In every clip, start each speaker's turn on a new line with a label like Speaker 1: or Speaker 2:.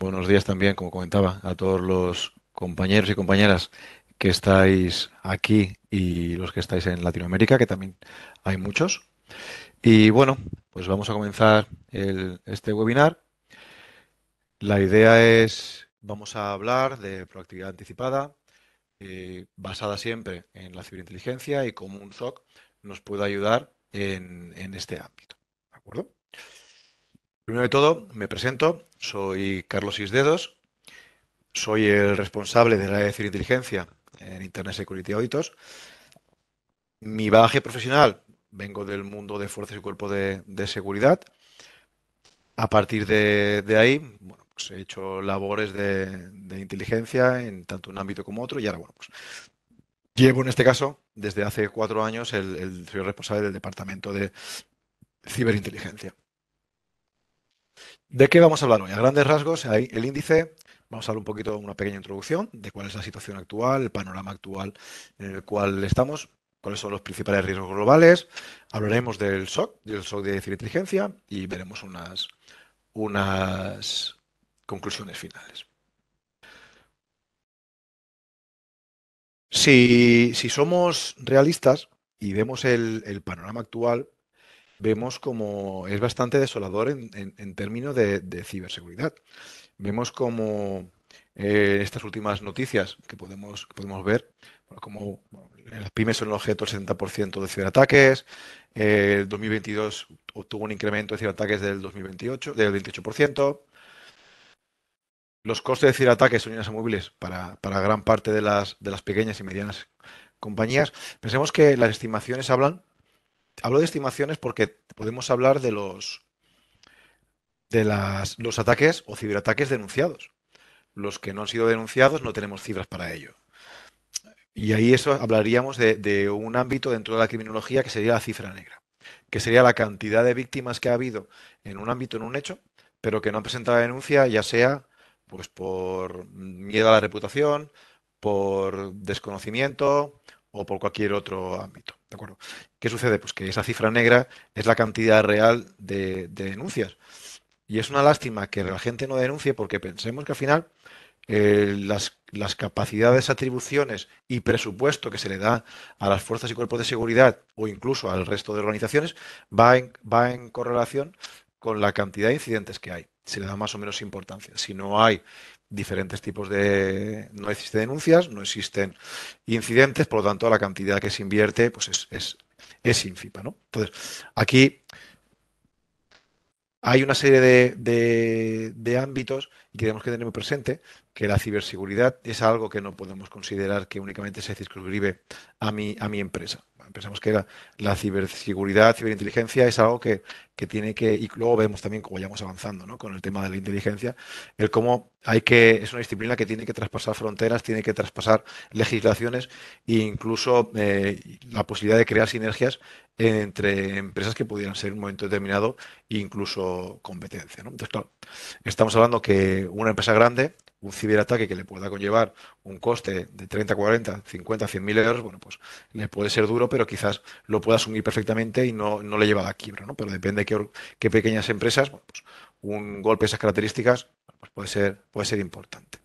Speaker 1: Buenos días también, como comentaba, a todos los compañeros y compañeras que estáis aquí y los que estáis en Latinoamérica, que también hay muchos. Y bueno, pues vamos a comenzar este webinar. La idea es, vamos a hablar de proactividad anticipada, eh, basada siempre en la ciberinteligencia y cómo un SOC nos puede ayudar en, en este ámbito. ¿De acuerdo? Primero de todo, me presento, soy Carlos Isdedos, soy el responsable de la ciberinteligencia en Internet Security Audits. Mi bagaje profesional, vengo del mundo de fuerzas y cuerpo de, seguridad. A partir de, ahí, bueno, pues he hecho labores de, inteligencia en tanto un ámbito como otro y ahora, bueno, pues llevo en este caso, desde hace cuatro años, el, el responsable del departamento de ciberinteligencia. ¿De qué vamos a hablar hoy? A grandes rasgos, el índice, vamos a hablar un poquito, una pequeña introducción de cuál es la situación actual, el panorama actual en el cual estamos, cuáles son los principales riesgos globales, hablaremos del SOC, del SOC de inteligencia y veremos unas, unas conclusiones finales. Si, si somos realistas y vemos el panorama actual, vemos como es bastante desolador en, términos de, ciberseguridad. Vemos como eh, estas últimas noticias que podemos, podemos ver, como las pymes son el objeto del 70% de ciberataques, eh, el 2022 obtuvo un incremento de ciberataques del 2028, 28%. Los costes de ciberataques son móviles para, para gran parte de las, de las pequeñas y medianas compañías. Pensemos que las estimaciones hablan hablo de estimaciones porque podemos hablar de los de los ataques o ciberataques denunciados. Los que no han sido denunciados no tenemos cifras para ello. Y ahí eso hablaríamos de, un ámbito dentro de la criminología que sería la cifra negra, que sería la cantidad de víctimas que ha habido en un ámbito, en un hecho, pero que no han presentado denuncia, ya sea pues por miedo a la reputación, por desconocimiento o por cualquier otro ámbito acuerdo? ¿Qué sucede? Pues que esa cifra negra es la cantidad real de, denuncias. Y es una lástima que la gente no denuncie porque pensemos que al final eh, las, las, capacidades, atribuciones y presupuesto que se le da a las fuerzas y cuerpos de seguridad o incluso al resto de organizaciones va en, va en correlación con la cantidad de incidentes que hay. Se le da más o menos importancia. Si no hay diferentes tipos de... No existen denuncias, no existen incidentes, por lo tanto la cantidad que se invierte pues es, es, es ínfima. ¿no? Entonces, aquí hay una serie de, de, ámbitos y que tenemos que tener presente que la ciberseguridad es algo que no podemos considerar que únicamente se circunscribe a mi, a mi empresa pensamos que la, la, ciberseguridad, ciberinteligencia es algo que, tiene que, y luego vemos también cómo vayamos avanzando con el tema de la inteligencia, el cómo hay que, es una disciplina que tiene que traspasar fronteras, tiene que traspasar legislaciones e incluso eh, la posibilidad de crear sinergias entre empresas que pudieran ser en un momento determinado incluso competencia. Entonces, claro, estamos hablando que una empresa grande un ciberataque que le pueda conllevar un coste de 30, 40, 50, 100 mil euros, bueno, pues le puede ser duro, pero quizás lo pueda asumir perfectamente y no, le lleva a la quiebra, ¿no? Pero depende de qué, pequeñas empresas, pues un golpe de esas características pues puede, ser, puede ser importante.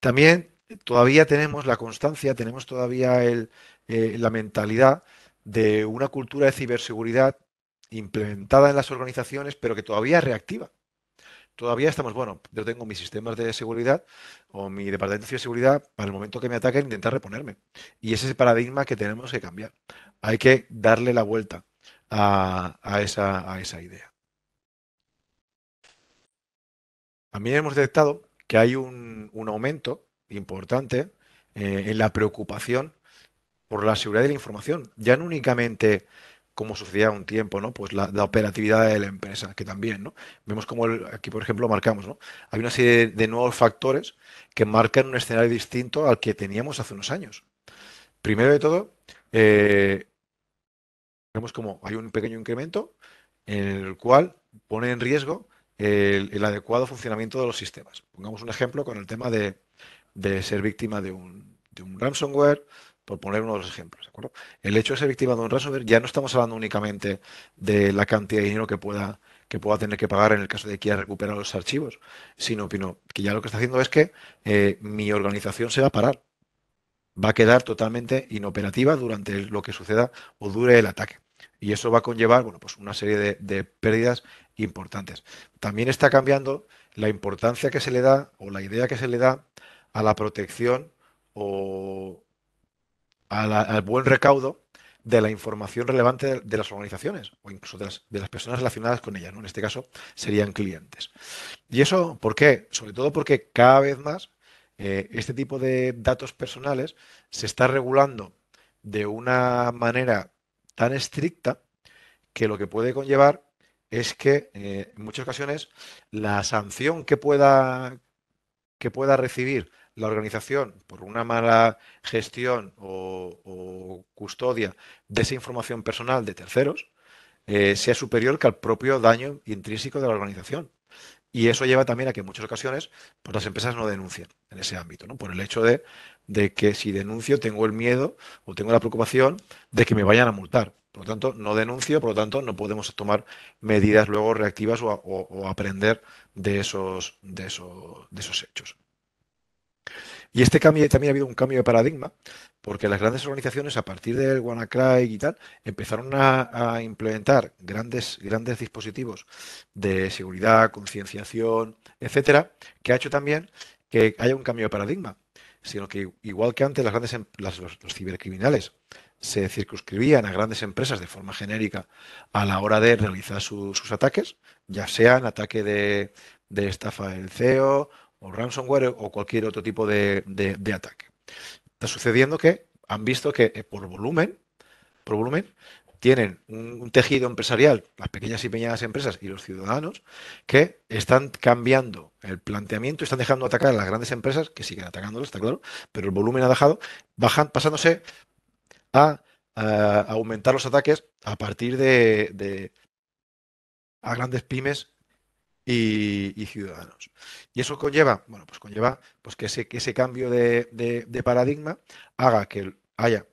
Speaker 1: También todavía tenemos la constancia, tenemos todavía el, eh, la mentalidad de una cultura de ciberseguridad implementada en las organizaciones, pero que todavía es reactiva todavía estamos, bueno, yo tengo mis sistemas de seguridad o mi departamento de seguridad para el momento que me ataquen intentar reponerme. Y ese es el paradigma que tenemos que cambiar. Hay que darle la vuelta a, a, esa, idea. También hemos detectado que hay un, aumento importante eh, en la preocupación por la seguridad de la información, ya no únicamente como sucedía un tiempo, ¿no? Pues la, operatividad de la empresa, que también, ¿no? Vemos como aquí, por ejemplo, marcamos, ¿no? Hay una serie de, nuevos factores que marcan un escenario distinto al que teníamos hace unos años. Primero de todo, eh, vemos como hay un pequeño incremento en el cual pone en riesgo el, adecuado funcionamiento de los sistemas. Pongamos un ejemplo con el tema de, ser víctima de un ransomware, por poner uno de los ejemplos. ¿de acuerdo? El hecho de ser víctima de un ransomware, ya no estamos hablando únicamente de la cantidad de dinero que pueda, que pueda tener que pagar en el caso de que haya recuperar los archivos, sino que ya lo que está haciendo es que eh, mi organización se va a parar. Va a quedar totalmente inoperativa durante lo que suceda o dure el ataque. Y eso va a conllevar bueno, pues una serie de pérdidas importantes. También está cambiando la importancia que se le da o la idea que se le da a la protección o, al buen recaudo de la información relevante de, las organizaciones o incluso de las, personas relacionadas con ellas. ¿no? En este caso serían clientes. ¿Y eso por qué? Sobre todo porque cada vez más eh, este tipo de datos personales se está regulando de una manera tan estricta que lo que puede conllevar es que eh, en muchas ocasiones la sanción que pueda, que pueda recibir la organización por una mala gestión o, custodia de esa información personal de terceros eh, sea superior que al propio daño intrínseco de la organización. Y eso lleva también a que en muchas ocasiones pues, las empresas no denuncien en ese ámbito, ¿no? por el hecho de, que si denuncio tengo el miedo o tengo la preocupación de que me vayan a multar. Por lo tanto, no denuncio, por lo tanto, no podemos tomar medidas luego reactivas o, aprender de esos, de, de esos hechos. Y este cambio también ha habido un cambio de paradigma, porque las grandes organizaciones, a partir del WannaCry y tal, empezaron a, implementar grandes, grandes dispositivos de seguridad, concienciación, etcétera, que ha hecho también que haya un cambio de paradigma. Sino que, igual que antes, las grandes em, las, los, cibercriminales se circunscribían a grandes empresas de forma genérica a la hora de realizar sus ataques, ya sean ataque de, de estafa del CEO, o ransomware o cualquier otro tipo de, ataque. Está sucediendo que han visto que eh, por volumen, por volumen, tienen un, tejido empresarial, las pequeñas y pequeñas empresas y los ciudadanos, que están cambiando el planteamiento, están dejando atacar a las grandes empresas, que siguen atacándolas, está claro, pero el volumen ha bajado, bajan, pasándose a, aumentar los ataques a partir de, de a grandes pymes y, ciudadanos. ¿Y eso conlleva? Bueno, pues conlleva pues que, ese, que ese cambio de, de, paradigma haga que haya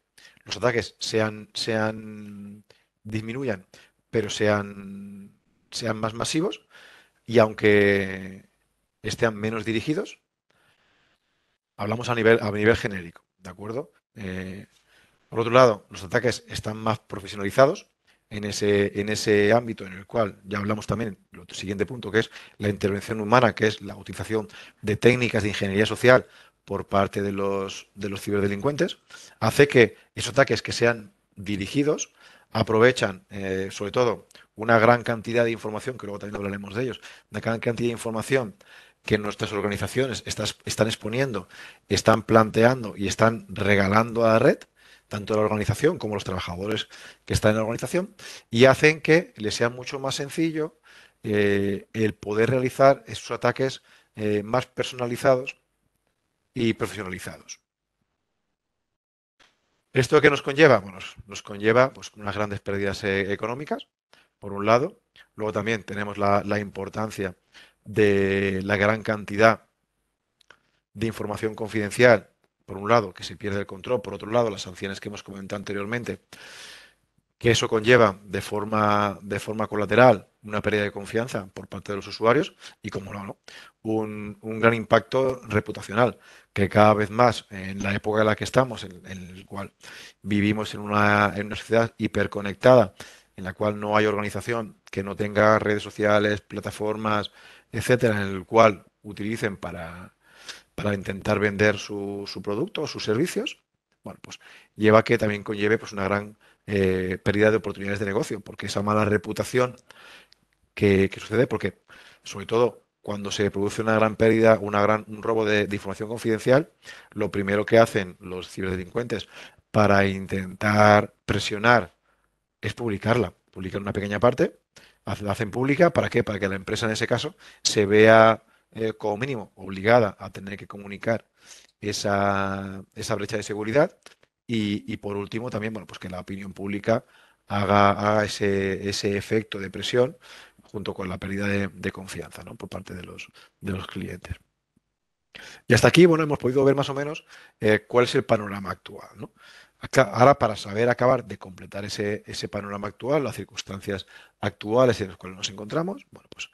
Speaker 1: los ataques sean, sean disminuyan, pero sean, sean más masivos y aunque estén menos dirigidos, hablamos a nivel, a nivel genérico, ¿de acuerdo? Eh, por otro lado, los ataques están más profesionalizados, en ese, en ese ámbito en el cual ya hablamos también, el siguiente punto, que es la intervención humana, que es la utilización de técnicas de ingeniería social por parte de los, de los ciberdelincuentes, hace que esos ataques que sean dirigidos aprovechan, eh, sobre todo, una gran cantidad de información, que luego también hablaremos de ellos, una gran cantidad de información que nuestras organizaciones están exponiendo, están planteando y están regalando a la red tanto la organización como los trabajadores que están en la organización, y hacen que les sea mucho más sencillo eh, el poder realizar esos ataques eh, más personalizados y profesionalizados. ¿Esto qué nos conlleva? nos conlleva pues, unas grandes pérdidas eh, económicas, por un lado. Luego también tenemos la, la, importancia de la gran cantidad de información confidencial por un lado, que se pierde el control, por otro lado, las sanciones que hemos comentado anteriormente, que eso conlleva de forma, de forma colateral una pérdida de confianza por parte de los usuarios y, como no, Un, gran impacto reputacional, que cada vez más en la época en la que estamos, en, el la cual vivimos en una, en una sociedad hiperconectada, en la cual no hay organización que no tenga redes sociales, plataformas, etcétera, en el cual utilicen para para intentar vender su, producto o sus servicios, bueno, pues lleva que también conlleve pues, una gran eh, pérdida de oportunidades de negocio, porque esa mala reputación que, sucede, porque sobre todo cuando se produce una gran pérdida, una gran, un robo de, información confidencial, lo primero que hacen los ciberdelincuentes para intentar presionar es publicarla, publicar una pequeña parte, la hacen pública, ¿para qué? Para que la empresa en ese caso se vea eh, como mínimo, obligada a tener que comunicar esa, brecha de seguridad. Y, por último, también, bueno, pues que la opinión pública haga, ese, efecto de presión junto con la pérdida de, confianza ¿no? por parte de los, clientes. Y hasta aquí, bueno, hemos podido ver más o menos eh, cuál es el panorama actual. ¿no? Ahora, para saber acabar de completar ese, panorama actual, las circunstancias actuales en las cuales nos encontramos, bueno, pues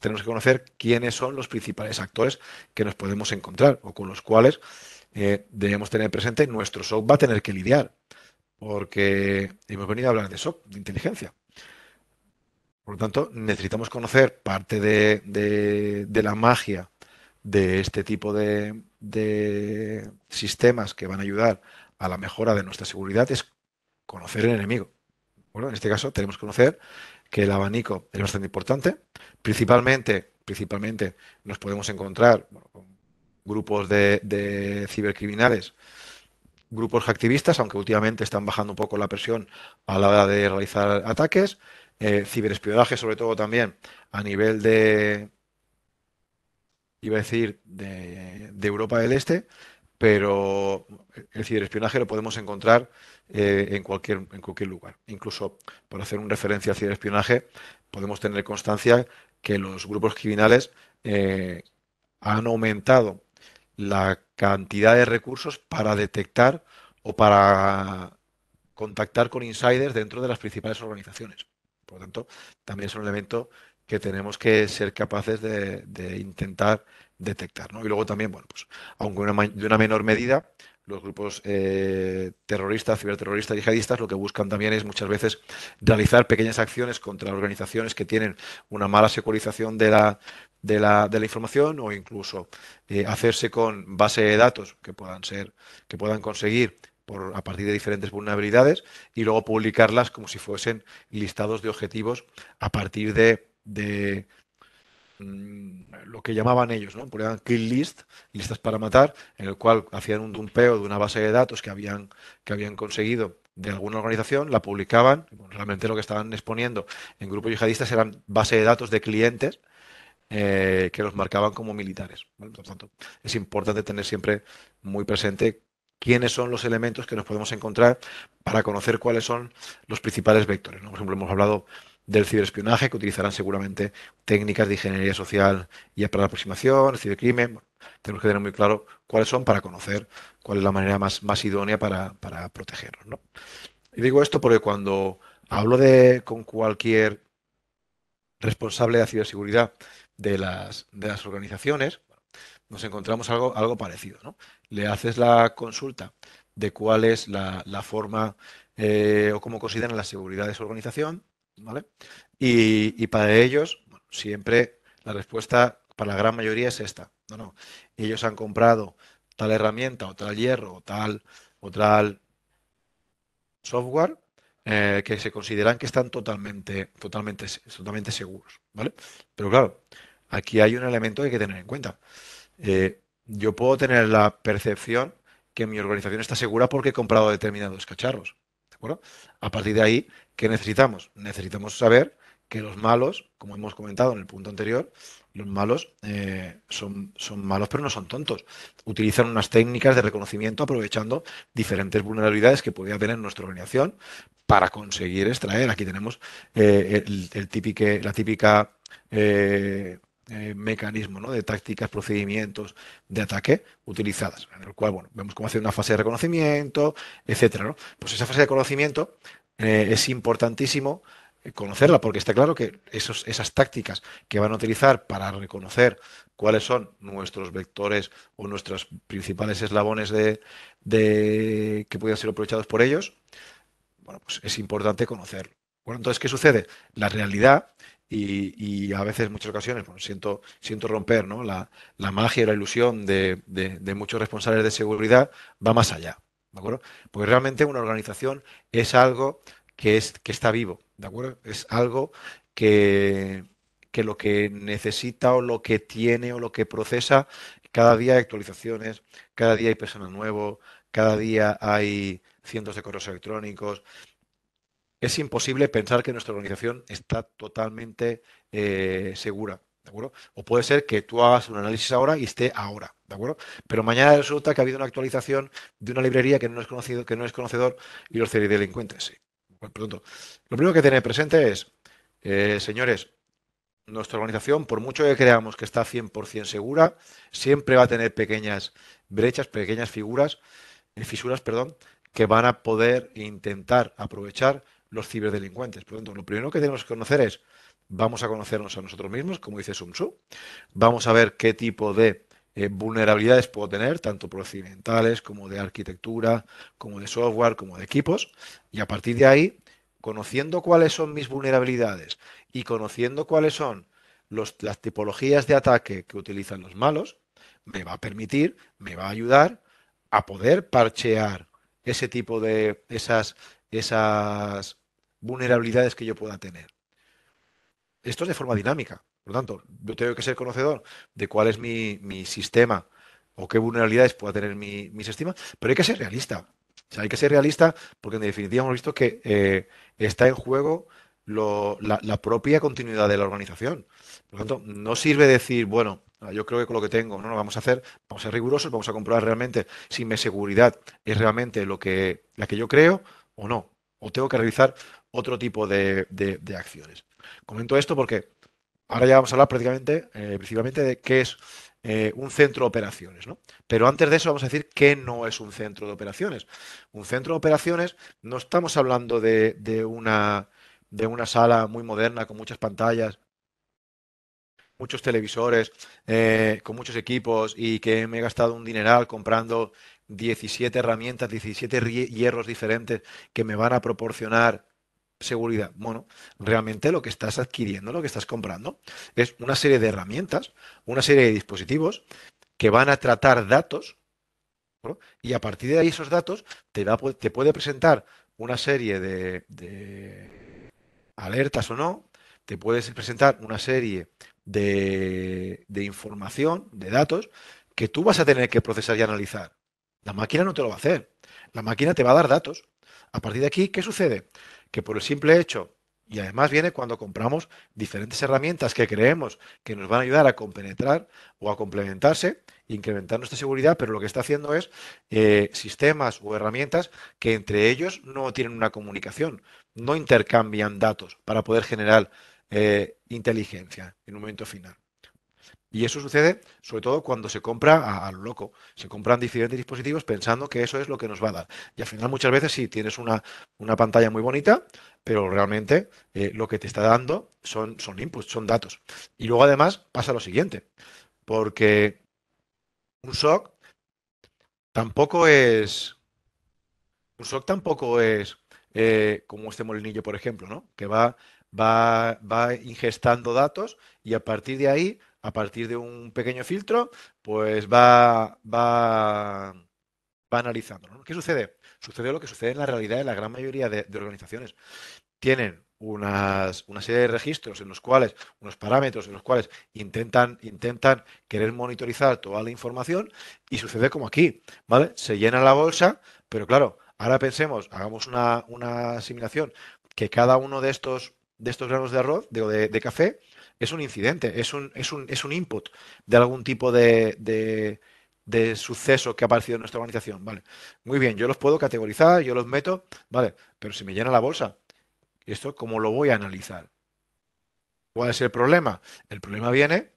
Speaker 1: tenemos que conocer quiénes son los principales actores que nos podemos encontrar o con los cuales eh, debemos tener presente nuestro SOC va a tener que lidiar, porque hemos venido a hablar de SOC, de inteligencia. Por lo tanto, necesitamos conocer parte de, la magia de este tipo de, de sistemas que van a ayudar a la mejora de nuestra seguridad es conocer el enemigo. Bueno, en este caso tenemos que conocer que el abanico es bastante importante. Principalmente, principalmente nos podemos encontrar con grupos de, cibercriminales grupos activistas, aunque últimamente están bajando un poco la presión a la hora de realizar ataques, eh, ciberespionaje sobre todo también a nivel de, iba a decir, de Europa del Este, pero el ciberespionaje lo podemos encontrar eh, en, cualquier, en cualquier lugar. Incluso, por hacer una referencia al ciberespionaje, podemos tener constancia que los grupos criminales eh, han aumentado la cantidad de recursos para detectar o para contactar con insiders dentro de las principales organizaciones. Por lo tanto, también es un elemento que tenemos que ser capaces de intentar detectar. Y luego también, bueno, pues, aunque de una menor medida, los grupos eh, terroristas, ciberterroristas, y yihadistas, lo que buscan también es muchas veces realizar pequeñas acciones contra organizaciones que tienen una mala securización de la, de la, información o incluso eh, hacerse con base de datos que puedan ser, que puedan conseguir por, a partir de diferentes vulnerabilidades y luego publicarlas como si fuesen listados de objetivos a partir de Mm, lo que llamaban ellos, ¿no? Ponían kill list, listas para matar, en el cual hacían un dumpeo de una base de datos que habían, que habían conseguido de alguna organización, la publicaban, realmente lo que estaban exponiendo en grupos yihadistas eran base de datos de clientes eh, que los marcaban como militares. Por lo tanto, es importante tener siempre muy presente quiénes son los elementos que nos podemos encontrar para conocer cuáles son los principales vectores. Por ejemplo, hemos hablado del ciberespionaje, que utilizarán seguramente técnicas de ingeniería social y para la aproximación, cibercrimen. tenemos que tener muy claro cuáles son para conocer cuál es la manera más, idónea para, para protegernos. Y digo esto porque cuando hablo de, con cualquier responsable de ciberseguridad de las, de las organizaciones, nos encontramos algo, algo parecido. ¿no? Le haces la consulta de cuál es la, forma eh, o cómo consideran la seguridad de su organización ¿vale? Y, para ellos, bueno, siempre la respuesta para la gran mayoría es esta. No, no. Ellos han comprado tal herramienta o tal hierro o tal, o tal software eh, que se consideran que están totalmente, totalmente, totalmente seguros, ¿vale? Pero claro, aquí hay un elemento que hay que tener en cuenta. Eh, yo puedo tener la percepción que mi organización está segura porque he comprado determinados cacharros, ¿de acuerdo? A partir de ahí ¿Qué necesitamos? Necesitamos saber que los malos, como hemos comentado en el punto anterior, los malos eh, son, son, malos pero no son tontos. Utilizan unas técnicas de reconocimiento aprovechando diferentes vulnerabilidades que podía en nuestra organización para conseguir extraer. Aquí tenemos eh, el, típico la típica eh, mecanismo de tácticas, procedimientos de ataque utilizadas, en el cual bueno, vemos cómo hacer una fase de reconocimiento, etc. Pues esa fase de conocimiento eh, es importantísimo eh, conocerla, porque está claro que esos, esas tácticas que van a utilizar para reconocer cuáles son nuestros vectores o nuestros principales eslabones de, que puedan ser aprovechados por ellos, bueno, pues es importante conocerlo. Bueno, entonces, ¿qué sucede? La realidad, y, a veces, en muchas ocasiones, bueno, siento, siento romper la, magia y la ilusión de muchos responsables de seguridad, va más allá. ¿De acuerdo? Porque realmente una organización es algo que, es, que está vivo, ¿de acuerdo? Es algo que, lo que necesita o lo que tiene o lo que procesa, cada día hay actualizaciones, cada día hay personas nuevo, cada día hay cientos de correos electrónicos. Es imposible pensar que nuestra organización está totalmente eh, segura, ¿de acuerdo? O puede ser que tú hagas un análisis ahora y esté ahora. ¿de acuerdo? Pero mañana resulta que ha habido una actualización de una librería que no es conocido, que no es conocedor y los ciberdelincuentes. sí. Pues lo primero que tener presente es, eh, señores, nuestra organización, por mucho que creamos que está 100% segura, siempre va a tener pequeñas brechas, pequeñas figuras, eh, fisuras, perdón, que van a poder intentar aprovechar los ciberdelincuentes. Por lo tanto, lo primero que tenemos que conocer es, vamos a conocernos a nosotros mismos, como dice Sun vamos a ver qué tipo de eh, vulnerabilidades puedo tener, tanto procedimentales como de arquitectura, como de software, como de equipos, y a partir de ahí, conociendo cuáles son mis vulnerabilidades y conociendo cuáles son las tipologías de ataque que utilizan los malos, me va a permitir, me va a ayudar a poder parchear ese tipo de esas, esas vulnerabilidades que yo pueda tener. Esto es de forma dinámica. Por lo tanto, yo tengo que ser conocedor de cuál es mi, sistema o qué vulnerabilidades pueda tener mi, estimas, sistema, pero hay que ser realista. O sea, hay que ser realista porque en definitiva hemos visto que eh, está en juego la, propia continuidad de la organización. Por lo tanto, no sirve decir, bueno, ah, yo creo que con lo que tengo no lo vamos a hacer, vamos a ser rigurosos, vamos a comprobar realmente si mi seguridad es realmente lo que, la que yo creo o no, o tengo que realizar otro tipo de acciones. Comento esto porque ahora ya vamos a hablar prácticamente, eh, principalmente de qué es eh, un centro de operaciones, ¿no? Pero antes de eso vamos a decir qué no es un centro de operaciones. Un centro de operaciones no estamos hablando de, una, de una sala muy moderna con muchas pantallas, muchos televisores, eh, con muchos equipos y que me he gastado un dineral comprando 17 herramientas, 17 hierros diferentes que me van a proporcionar seguridad. Bueno, realmente lo que estás adquiriendo, lo que estás comprando, es una serie de herramientas, una serie de dispositivos que van a tratar datos y a partir de ahí esos datos te, va, te puede presentar una serie de, alertas o no, te puedes presentar una serie de, de información, de datos, que tú vas a tener que procesar y analizar. La máquina no te lo va a hacer. La máquina te va a dar datos. A partir de aquí, ¿qué sucede? que por el simple hecho, y además viene cuando compramos diferentes herramientas que creemos que nos van a ayudar a compenetrar o a complementarse, incrementar nuestra seguridad, pero lo que está haciendo es eh, sistemas o herramientas que entre ellos no tienen una comunicación, no intercambian datos para poder generar eh, inteligencia en un momento final. Y eso sucede sobre todo cuando se compra a, lo loco. Se compran diferentes dispositivos pensando que eso es lo que nos va a dar. Y al final muchas veces sí, tienes una, pantalla muy bonita, pero realmente eh, lo que te está dando son, son inputs, son datos. Y luego además pasa lo siguiente, porque un SOC tampoco es... Un SOC tampoco es eh, como este molinillo, por ejemplo, ¿no? Que va, va, va ingestando datos y a partir de ahí a partir de un pequeño filtro, pues va, va, va ¿Qué sucede? Sucede lo que sucede en la realidad en la gran mayoría de, organizaciones. Tienen una serie de registros en los cuales, unos parámetros en los cuales intentan, intentan querer monitorizar toda la información y sucede como aquí, ¿vale? Se llena la bolsa, pero claro, ahora pensemos, hagamos una, una asimilación, que cada uno de estos, de estos granos de arroz, de café, es un incidente, es un, input de algún tipo de, de, suceso que ha aparecido en nuestra organización. Vale, muy bien, yo los puedo categorizar, yo los meto, vale, pero si me llena la bolsa, ¿y esto cómo lo voy a analizar? ¿Cuál es el problema? El problema viene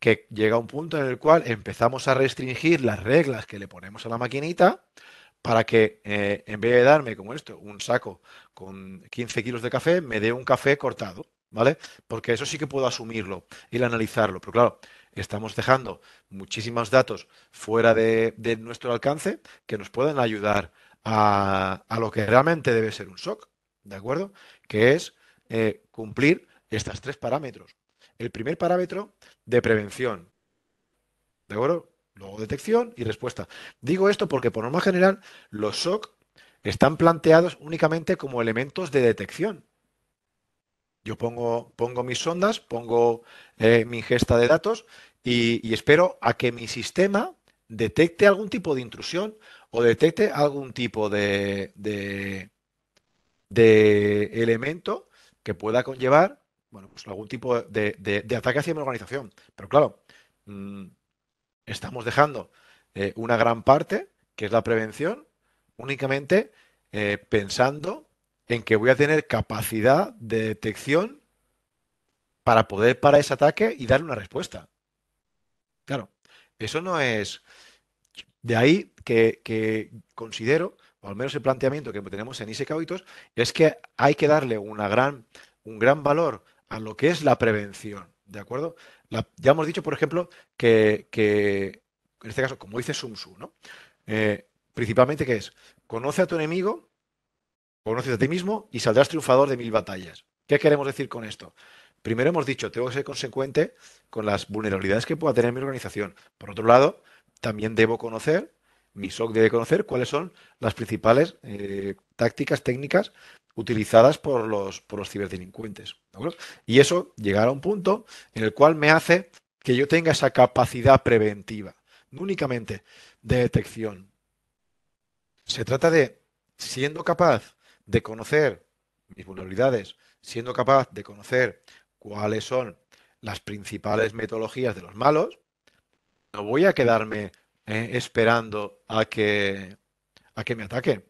Speaker 1: que llega un punto en el cual empezamos a restringir las reglas que le ponemos a la maquinita para que eh, en vez de darme como esto un saco con 15 kilos de café, me dé un café cortado. Porque eso sí que puedo asumirlo y analizarlo. Pero claro, estamos dejando muchísimos datos fuera de, nuestro alcance que nos pueden ayudar a, lo que realmente debe ser un SOC, ¿de acuerdo? Que es eh, cumplir estos tres parámetros. El primer parámetro de prevención, ¿de acuerdo? Luego detección y respuesta. Digo esto porque por norma general los SOC están planteados únicamente como elementos de detección yo pongo, pongo mis sondas, pongo eh, mi ingesta de datos y, espero a que mi sistema detecte algún tipo de intrusión o detecte algún tipo de, de, elemento que pueda conllevar bueno, pues algún tipo de, de, ataque hacia mi organización. Pero claro, mm, estamos dejando eh, una gran parte, que es la prevención, únicamente eh, pensando en que voy a tener capacidad de detección para poder parar ese ataque y dar una respuesta. Claro, eso no es... De ahí que, considero, o al menos el planteamiento que tenemos en ISEC es que hay que darle gran, un gran valor a lo que es la prevención. ¿De acuerdo? ya hemos dicho, por ejemplo, que, en este caso, como dice Sun ¿no? Eh, principalmente que es, conoce a tu enemigo Conoces a ti mismo y saldrás triunfador de mil batallas. ¿Qué queremos decir con esto? Primero hemos dicho, tengo que ser consecuente con las vulnerabilidades que pueda tener mi organización. Por otro lado, también debo conocer, mi SOC debe conocer cuáles son las principales eh, tácticas, técnicas utilizadas por los, por los ciberdelincuentes. Y eso llegará a un punto en el cual me hace que yo tenga esa capacidad preventiva, no únicamente de detección. Se trata de, siendo capaz de conocer mis vulnerabilidades, siendo capaz de conocer cuáles son las principales metodologías de los malos, no voy a quedarme eh, esperando a que, a que me ataquen.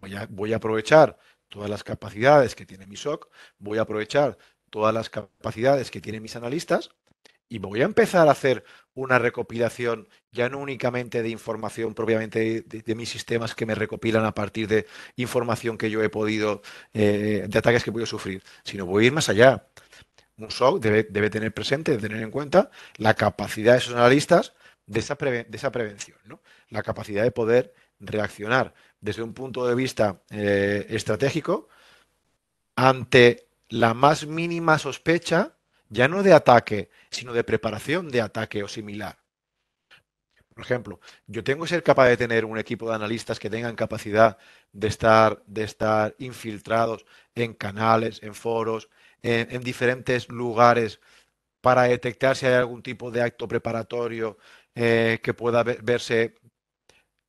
Speaker 1: Voy a, voy a aprovechar todas las capacidades que tiene mi SOC, voy a aprovechar todas las capacidades que tienen mis analistas y voy a empezar a hacer una recopilación ya no únicamente de información propiamente de, mis sistemas que me recopilan a partir de información que yo he podido, eh, de ataques que he podido sufrir, sino voy a ir más allá. Un SOC debe, debe tener presente, debe tener en cuenta la capacidad de esos analistas de esa, de esa prevención, la capacidad de poder reaccionar desde un punto de vista eh, estratégico ante la más mínima sospecha ya no de ataque, sino de preparación de ataque o similar. Por ejemplo, yo tengo que ser capaz de tener un equipo de analistas que tengan capacidad de estar, de estar infiltrados en canales, en foros, en, diferentes lugares para detectar si hay algún tipo de acto preparatorio eh, que pueda verse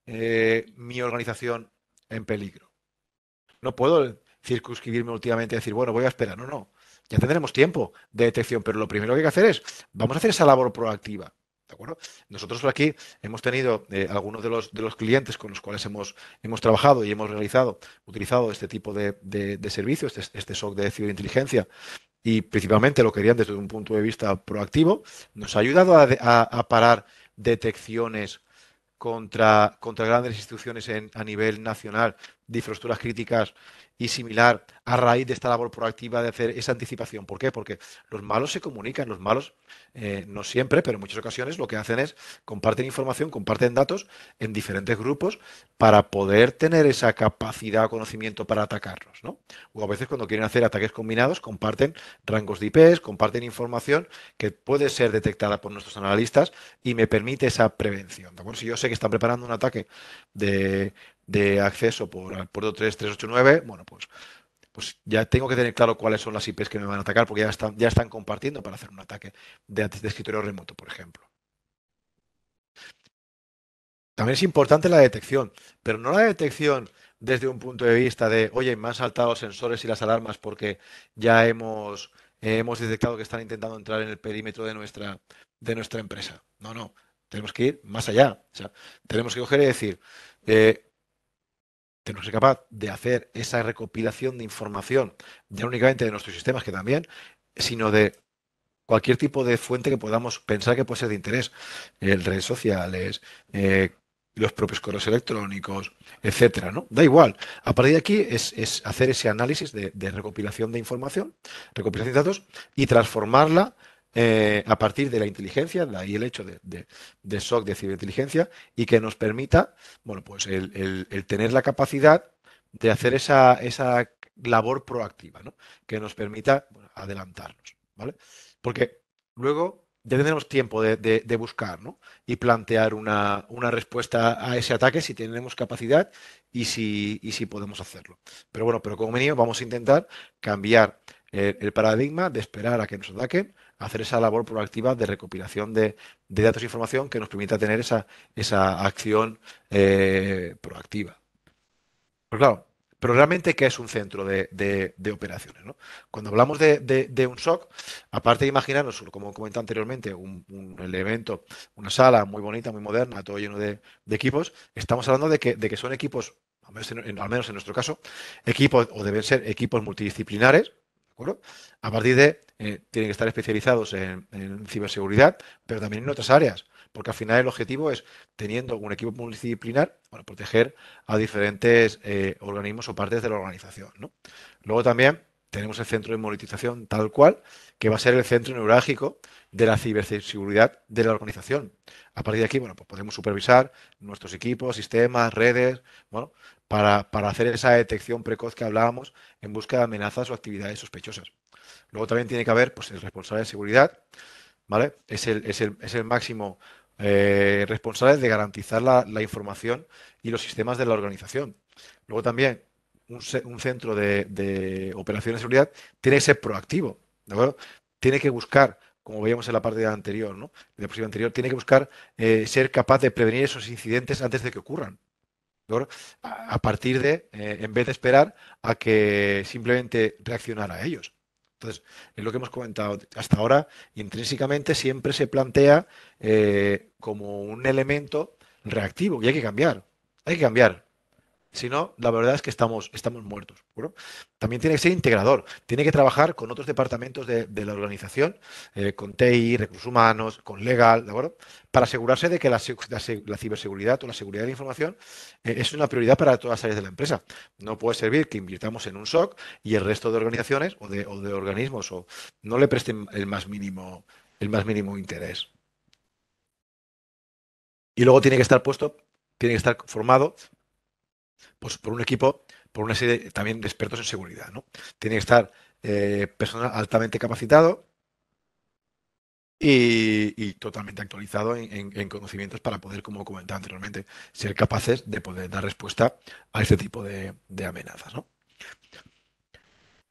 Speaker 1: eh, mi organización en peligro. No puedo circunscribirme últimamente y decir, bueno, voy a esperar. No, no. Ya tendremos tiempo de detección, pero lo primero que hay que hacer es, vamos a hacer esa labor proactiva. ¿De acuerdo? Nosotros aquí hemos tenido eh, algunos de los, clientes con los cuales hemos, hemos trabajado y hemos realizado, utilizado este tipo de, servicios, este, SOC este de ciberinteligencia, y principalmente lo querían desde un punto de vista proactivo, nos ha ayudado a, parar detecciones contra, contra grandes instituciones a nivel nacional de críticas y similar a raíz de esta labor proactiva de hacer esa anticipación. ¿Por qué? Porque los malos se comunican, los malos, eh, no siempre, pero en muchas ocasiones lo que hacen es comparten información, comparten datos en diferentes grupos para poder tener esa capacidad o conocimiento para atacarlos. O a veces cuando quieren hacer ataques combinados, comparten rangos de IPs, comparten información que puede ser detectada por nuestros analistas y me permite esa prevención. Si yo sé que están preparando un ataque de, de acceso por el puerto 3389, bueno, pues, pues ya tengo que tener claro cuáles son las IPs que me van a atacar, porque ya están, ya están compartiendo para hacer un ataque de, de escritorio remoto, por ejemplo. También es importante la detección, pero no la detección desde un punto de vista de, oye, me han saltado los sensores y las alarmas porque ya hemos, hemos detectado que están intentando entrar en el perímetro de nuestra, de nuestra empresa. No, no, tenemos que ir más allá. O sea, tenemos que coger y decir, eh, que no es capaz de hacer esa recopilación de información, ya únicamente de nuestros sistemas, que también, sino de cualquier tipo de fuente que podamos pensar que puede ser de interés, redes sociales, eh, los propios correos electrónicos, etcétera, ¿no? Da igual. A partir de aquí es, hacer ese análisis de, de recopilación de información, recopilación de datos y transformarla eh, a partir de la inteligencia, de ahí el hecho de, de, SOC, de ciberinteligencia, y que nos permita, bueno, pues el, tener la capacidad de hacer esa, labor proactiva, Que nos permita adelantarnos, ¿vale? Porque luego ya tendremos tiempo de, buscar y plantear una, respuesta a ese ataque si tenemos capacidad y si, si podemos hacerlo. Pero bueno, pero como venido vamos a intentar cambiar el, paradigma de esperar a que nos ataquen hacer esa labor proactiva de recopilación de, datos e información que nos permita tener esa, esa acción eh, proactiva. Pero pues claro, pero realmente qué es un centro de, operaciones. Cuando hablamos de, un SOC, aparte de imaginarnos, como comenté anteriormente, un, elemento, evento, una sala muy bonita, muy moderna, todo lleno de, equipos, estamos hablando de que, que son equipos, al menos en, al menos en nuestro caso, equipos o deben ser equipos multidisciplinares, a partir de, eh, tienen que estar especializados en, ciberseguridad, pero también en otras áreas, porque al final el objetivo es, teniendo un equipo multidisciplinar, bueno, proteger a diferentes eh, organismos o partes de la organización, ¿no? Luego también tenemos el centro de monetización tal cual, que va a ser el centro neurálgico de la ciberseguridad de la organización. A partir de aquí, bueno, pues podemos supervisar nuestros equipos, sistemas, redes, bueno, para, hacer esa detección precoz que hablábamos en busca de amenazas o actividades sospechosas. Luego también tiene que haber pues, el responsable de seguridad, ¿vale? Es el, máximo eh, responsable de garantizar la, información y los sistemas de la organización. Luego también un, centro de, operaciones de seguridad tiene que ser proactivo, ¿de acuerdo? Tiene que buscar como veíamos en la parte anterior, ¿no? la anterior, tiene que buscar eh, ser capaz de prevenir esos incidentes antes de que ocurran a partir de, eh, en vez de esperar a que simplemente reaccionara a ellos. Entonces, es lo que hemos comentado hasta ahora, intrínsecamente siempre se plantea eh, como un elemento reactivo y hay que cambiar, hay que cambiar. Si no, la verdad es que estamos, estamos muertos. También tiene que ser integrador, tiene que trabajar con otros departamentos de, la organización, eh, con TI, recursos humanos, con legal, ¿de Para asegurarse de que la, ciberseguridad o la seguridad de la información eh, es una prioridad para todas las áreas de la empresa. No puede servir que invirtamos en un SOC y el resto de organizaciones o de, organismos no le presten el más mínimo, el más mínimo interés. Y luego tiene que estar puesto, tiene que estar formado pues por un equipo, por una serie también de expertos en seguridad, ¿no? Tiene que estar eh, personal altamente capacitado y, totalmente actualizado en, conocimientos para poder, como comentaba anteriormente, ser capaces de poder dar respuesta a este tipo de, amenazas, ¿no?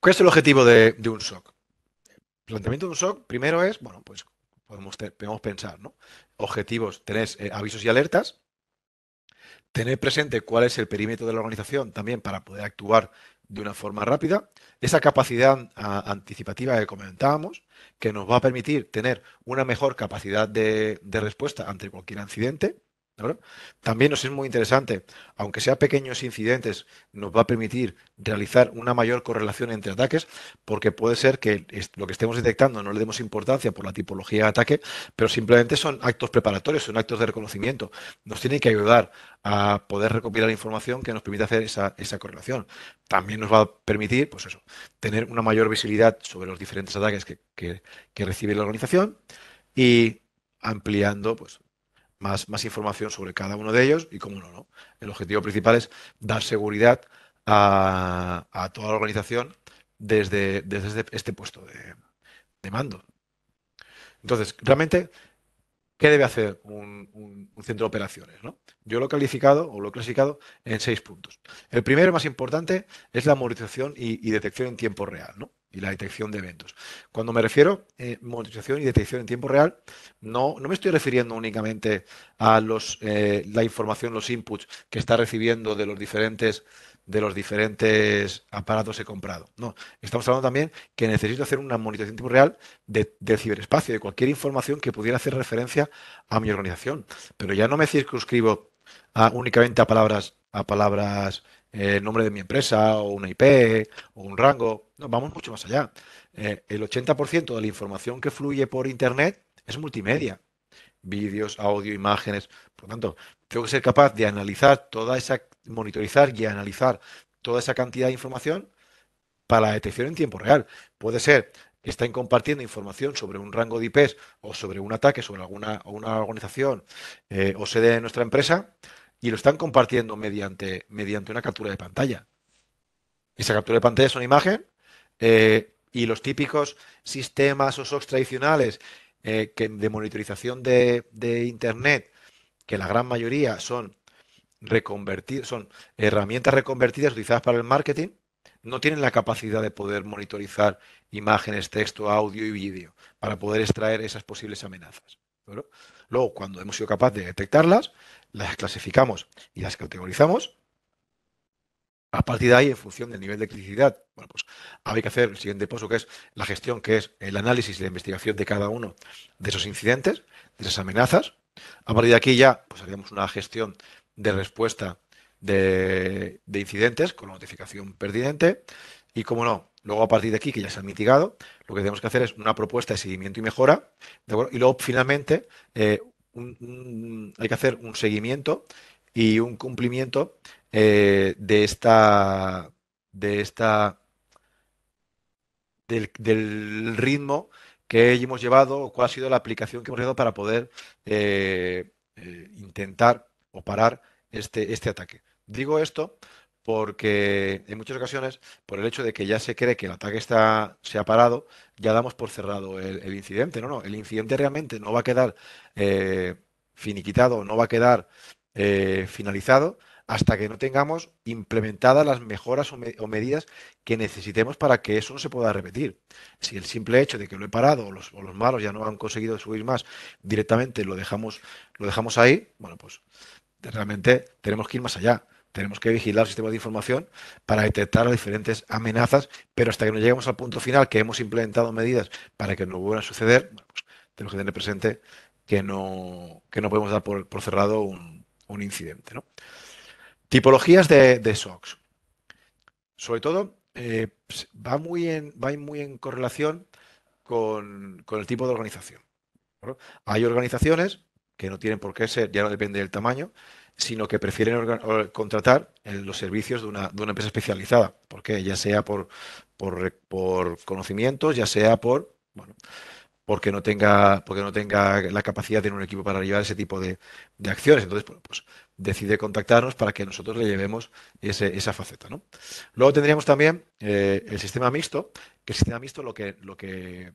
Speaker 1: ¿Cuál es el objetivo de, un SOC? El planteamiento de un SOC primero es, bueno, pues podemos, podemos pensar, ¿no? Objetivos, tener eh, avisos y alertas, tener presente cuál es el perímetro de la organización también para poder actuar de una forma rápida, esa capacidad anticipativa que comentábamos, que nos va a permitir tener una mejor capacidad de, de respuesta ante cualquier incidente, también nos es muy interesante, aunque sean pequeños incidentes, nos va a permitir realizar una mayor correlación entre ataques, porque puede ser que lo que estemos detectando no le demos importancia por la tipología de ataque, pero simplemente son actos preparatorios, son actos de reconocimiento. Nos tiene que ayudar a poder recopilar información que nos permita hacer esa, correlación. También nos va a permitir, pues eso, tener una mayor visibilidad sobre los diferentes ataques que, que recibe la organización y ampliando pues, más, más información sobre cada uno de ellos y cómo no, no. El objetivo principal es dar seguridad a, toda la organización desde, desde este, este puesto de, mando. Entonces, realmente, ¿qué debe hacer un, centro de operaciones? ¿no? Yo lo he calificado o lo he clasificado en seis puntos. El primero, más importante, es la monitorización y, y detección en tiempo real. ¿no? y la detección de eventos. Cuando me refiero a eh, monetización monitorización y detección en tiempo real, no, no me estoy refiriendo únicamente a los, eh, la información, los inputs que está recibiendo de los diferentes de los diferentes aparatos he comprado. No, estamos hablando también que necesito hacer una monitorización en tiempo real de, del ciberespacio, de cualquier información que pudiera hacer referencia a mi organización. Pero ya no me circunscribo únicamente a palabras a palabras eh, el nombre de mi empresa o una IP o un rango. No, vamos mucho más allá. Eh, el 80% de la información que fluye por Internet es multimedia. Vídeos, audio, imágenes. Por lo tanto, tengo que ser capaz de analizar toda esa, monitorizar y analizar toda esa cantidad de información para la detección en tiempo real. Puede ser que estén compartiendo información sobre un rango de IPs o sobre un ataque sobre alguna, una organización eh, o sede de nuestra empresa, y lo están compartiendo mediante, mediante una captura de pantalla. Esa captura de pantalla es una imagen eh, y los típicos sistemas o SOCs tradicionales eh, que de monitorización de, Internet, que la gran mayoría son, son herramientas reconvertidas utilizadas para el marketing, no tienen la capacidad de poder monitorizar imágenes, texto, audio y vídeo para poder extraer esas posibles amenazas. Luego, cuando hemos sido capaces de detectarlas, las clasificamos y las categorizamos. A partir de ahí, en función del nivel de criticidad, bueno, pues que hacer el siguiente paso, que es la gestión, que es el análisis y la investigación de cada uno de esos incidentes, de esas amenazas. A partir de aquí ya, pues haríamos una gestión de respuesta de, incidentes con notificación pertinente. Y como no, luego a partir de aquí, que ya se han mitigado, lo que tenemos que hacer es una propuesta de seguimiento y mejora, Y luego, finalmente, eh, hay que hacer un seguimiento y un cumplimiento eh, de esta de esta del, ritmo que hemos llevado o cuál ha sido la aplicación que hemos llevado para poder eh, eh, intentar o parar este, este ataque. Digo esto porque en muchas ocasiones, por el hecho de que ya se cree que el ataque está, se ha parado, ya damos por cerrado el, incidente. No, no, el incidente realmente no va a quedar eh, finiquitado, no va a quedar eh, finalizado hasta que no tengamos implementadas las mejoras o, medidas que necesitemos para que eso no se pueda repetir. Si el simple hecho de que lo he parado o los, o los malos ya no han conseguido subir más, directamente lo dejamos, lo dejamos ahí, bueno, pues realmente tenemos que ir más allá. Tenemos que vigilar el sistema de información para detectar las diferentes amenazas, pero hasta que no lleguemos al punto final, que hemos implementado medidas para que no vuelvan a suceder, pues tenemos que tener presente que no, no podemos dar por, cerrado un, incidente. Tipologías de, SOX. Sobre todo, eh, pues, va, muy en, va muy en correlación con, el tipo de organización. Hay organizaciones que no tienen por qué ser, ya no depende del tamaño, sino que prefieren contratar los servicios de una, de una empresa especializada. ¿Por qué? Ya sea por, por, conocimientos, ya sea por, bueno, porque no tenga, porque no tenga la capacidad de un equipo para llevar ese tipo de, acciones. Entonces, pues decide contactarnos para que nosotros le llevemos esa faceta. Luego tendríamos también eh, el sistema mixto, que el sistema mixto lo que, lo que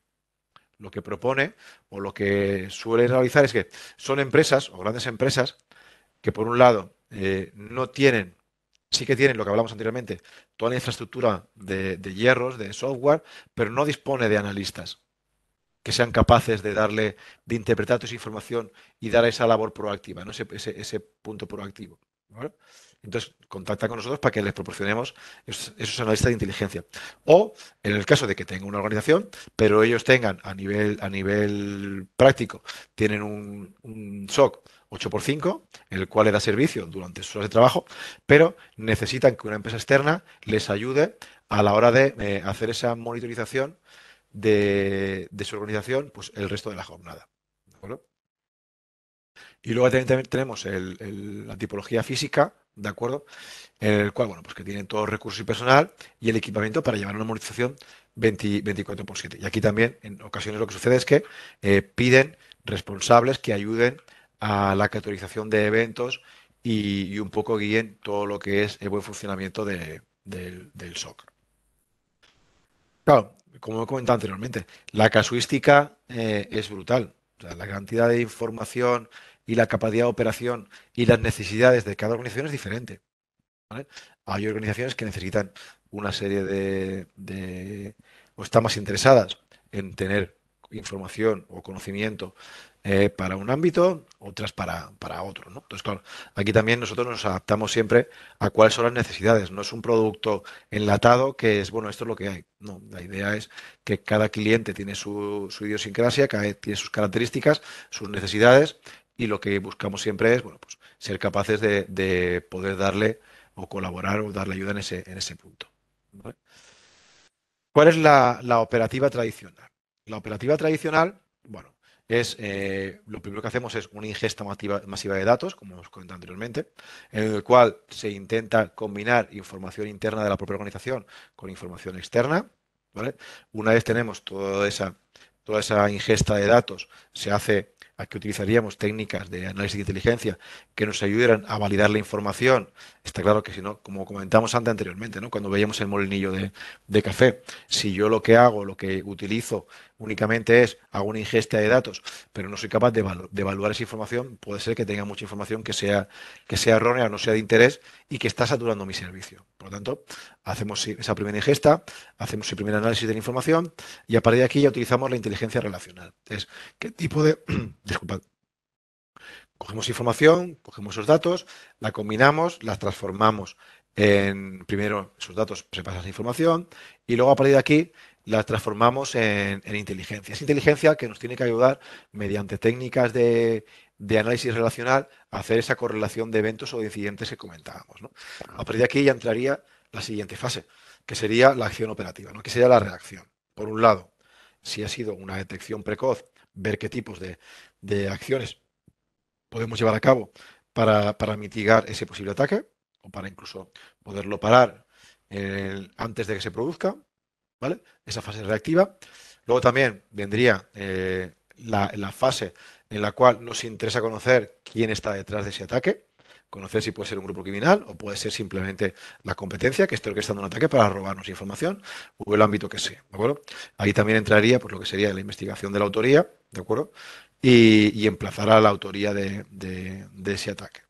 Speaker 1: lo que propone o lo que suele realizar es que son empresas o grandes empresas que por un lado eh, no tienen, sí que tienen lo que hablamos anteriormente, toda la infraestructura de, hierros, de software, pero no dispone de analistas que sean capaces de darle, de interpretar toda esa información y dar esa labor proactiva, ¿no? ese, ese, punto proactivo. Entonces, contacta con nosotros para que les proporcionemos esos, analistas de inteligencia. O, en el caso de que tenga una organización, pero ellos tengan a nivel, a nivel práctico, tienen un, un SOC 8x5, el cual era da servicio durante sus horas de trabajo, pero necesitan que una empresa externa les ayude a la hora de eh, hacer esa monitorización de, su organización pues, el resto de la jornada. Y luego también tenemos la tipología física, ¿de acuerdo? En el cual, bueno, pues que tienen todos recursos y personal y el equipamiento para llevar una monitorización 24 por 7. Y aquí también, en ocasiones, lo que sucede es que eh, piden responsables que ayuden a la categorización de eventos y, un poco guíen todo lo que es el buen funcionamiento del SOC. Claro, como he comentado anteriormente, la casuística eh, es brutal. la cantidad de información y la capacidad de operación y las necesidades de cada organización es diferente. Hay organizaciones que necesitan una serie de, de, o están más interesadas en tener información o conocimiento eh, para un ámbito, otras para, para otro. ¿no? Entonces, claro, aquí también nosotros nos adaptamos siempre a cuáles son las necesidades. No es un producto enlatado que es, bueno, esto es lo que hay. No, la idea es que cada cliente tiene su, idiosincrasia, cada, tiene sus características, sus necesidades y lo que buscamos siempre es, bueno, pues ser capaces de, poder darle o colaborar o darle ayuda en ese, en ese punto. ¿Cuál es la operativa tradicional? La operativa tradicional, bueno, es eh, lo primero que hacemos es una ingesta masiva, de datos, como os comenté anteriormente, en el cual se intenta combinar información interna de la propia organización con información externa. Una vez tenemos toda esa, toda esa ingesta de datos, se hace aquí utilizaríamos técnicas de análisis de inteligencia que nos ayudaran a validar la información. Está claro que si no, como comentamos antes anteriormente, ¿no? cuando veíamos el molinillo de, de, café, si yo lo que hago, lo que utilizo, únicamente es hago una ingesta de datos, pero no soy capaz de, evaluar esa información, puede ser que tenga mucha información que sea, que sea errónea o no sea de interés y que está saturando mi servicio. Por lo tanto, hacemos esa primera ingesta, hacemos el primer análisis de la información y a partir de aquí ya utilizamos la inteligencia relacional. Es qué tipo de... disculpad. Cogemos información, cogemos esos datos, la combinamos, las transformamos en primero esos datos se pasa a información y luego a partir de aquí la transformamos en, inteligencia. Es inteligencia que nos tiene que ayudar mediante técnicas de, análisis relacional a hacer esa correlación de eventos o de incidentes que comentábamos. A partir de aquí ya entraría la siguiente fase, que sería la acción operativa, ¿no? que sería la reacción. Por un lado, si ha sido una detección precoz, ver qué tipos de, acciones podemos llevar a cabo para, mitigar ese posible ataque o para incluso poderlo parar eh, antes de que se produzca. Esa fase reactiva. Luego también vendría eh, la, fase en la cual nos interesa conocer quién está detrás de ese ataque, conocer si puede ser un grupo criminal o puede ser simplemente la competencia que esté orquestando un ataque para robarnos información o el ámbito que sea, Ahí también entraría pues, lo que sería la investigación de la autoría, ¿de acuerdo? Y, y emplazar a la autoría de ese ataque.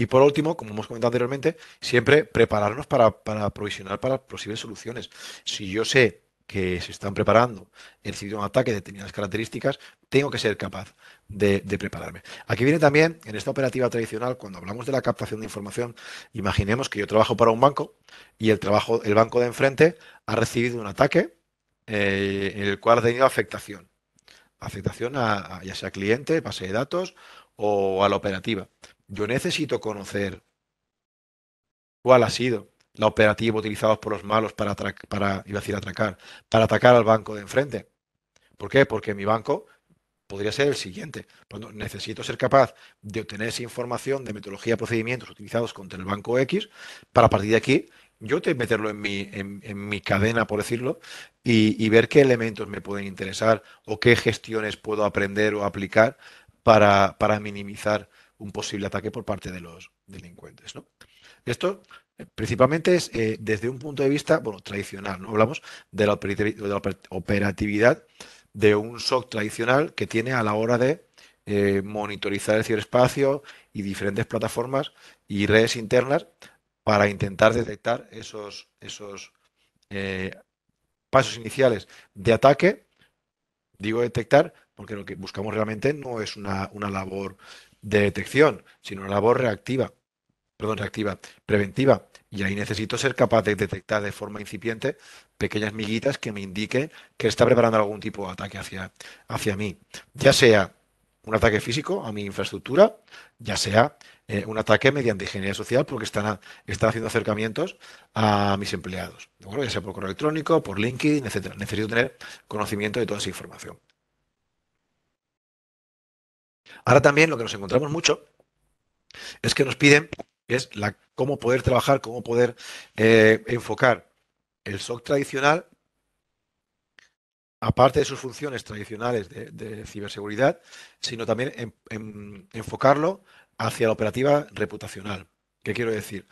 Speaker 1: Y por último, como hemos comentado anteriormente, siempre prepararnos para, para provisionar para posibles soluciones. Si yo sé que se están preparando el recibido un ataque de determinadas características, tengo que ser capaz de, prepararme. Aquí viene también, en esta operativa tradicional, cuando hablamos de la captación de información, imaginemos que yo trabajo para un banco y el, trabajo, el banco de enfrente ha recibido un ataque en eh, el cual ha tenido afectación. Afectación a, ya sea cliente, base de datos o a la operativa yo necesito conocer cuál ha sido la operativa utilizada por los malos para, para, atracar, para atacar al banco de enfrente. ¿Por qué? Porque mi banco podría ser el siguiente. necesito ser capaz de obtener esa información de metodología de procedimientos utilizados contra el banco X para a partir de aquí yo te meterlo en mi, en, mi cadena, por decirlo, y, y, ver qué elementos me pueden interesar o qué gestiones puedo aprender o aplicar para, para minimizar un posible ataque por parte de los delincuentes. Esto eh, principalmente es eh, desde un punto de vista bueno, tradicional. ¿no? Hablamos de la, operatividad de un SOC tradicional que tiene a la hora de eh, monitorizar el ciberespacio y diferentes plataformas y redes internas para intentar detectar esos, esos pasos iniciales de ataque. Digo detectar porque lo que buscamos realmente no es una, una labor de detección, sino una labor reactiva, perdón, reactiva, preventiva. Y ahí necesito ser capaz de detectar de forma incipiente pequeñas miguitas que me indiquen que está preparando algún tipo de ataque hacia, hacia mí. Ya sea un ataque físico a mi infraestructura, ya sea eh, un ataque mediante ingeniería social, porque están, haciendo acercamientos a mis empleados. Ya sea por correo electrónico, por LinkedIn, etcétera. Necesito tener conocimiento de toda esa información. Ahora también lo que nos encontramos mucho es que nos piden cómo poder trabajar, cómo poder eh, enfocar el SOC tradicional, aparte de sus funciones tradicionales de, ciberseguridad, sino también enfocarlo hacia la operativa reputacional. ¿Qué quiero decir?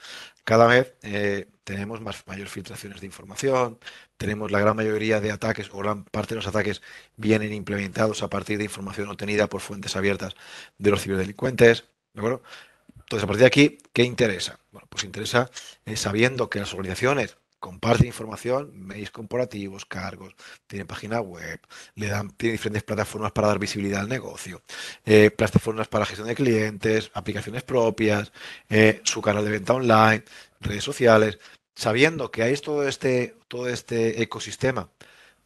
Speaker 1: Cada vez eh, tenemos más, mayores filtraciones de información, tenemos la gran mayoría de ataques o gran parte de los ataques vienen implementados a partir de información obtenida por fuentes abiertas de los ciberdelincuentes. Entonces, a partir de aquí, ¿qué interesa? Bueno, pues interesa eh, sabiendo que las organizaciones comparte información, mails corporativos, cargos, tiene página web, le dan, tiene diferentes plataformas para dar visibilidad al negocio, eh, plataformas para gestión de clientes, aplicaciones propias, eh, su canal de venta online, redes sociales. Sabiendo que hay todo este, todo este ecosistema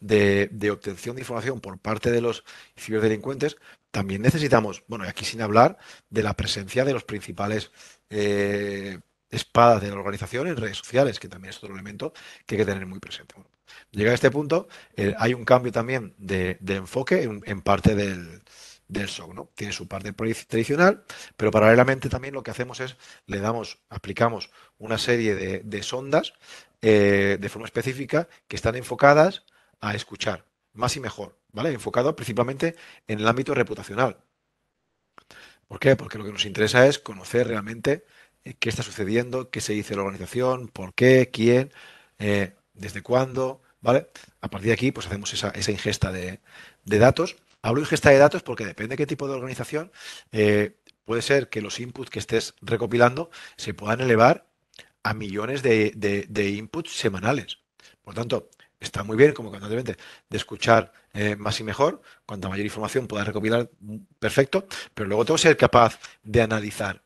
Speaker 1: de, obtención de información por parte de los ciberdelincuentes, también necesitamos, bueno, y aquí sin hablar de la presencia de los principales eh, espadas de la organización en redes sociales, que también es otro elemento que hay que tener muy presente. llega a este punto, eh, hay un cambio también de, enfoque en, parte del, del SOC, ¿no? Tiene su parte tradicional, pero paralelamente también lo que hacemos es, le damos, aplicamos una serie de, sondas eh, de forma específica que están enfocadas a escuchar, más y mejor, ¿vale? Enfocado principalmente en el ámbito reputacional. ¿Por qué? Porque lo que nos interesa es conocer realmente eh, qué está sucediendo, qué se dice la organización, por qué, quién, eh, desde cuándo, ¿vale? A partir de aquí, pues hacemos esa, ingesta de, datos. Hablo de ingesta de datos porque depende de qué tipo de organización, eh, puede ser que los inputs que estés recopilando se puedan elevar a millones de, inputs semanales. Por lo tanto, está muy bien, como constantemente, de escuchar más y mejor, cuanta mayor información puedas recopilar, mm, perfecto, pero luego tengo que ser capaz de analizar,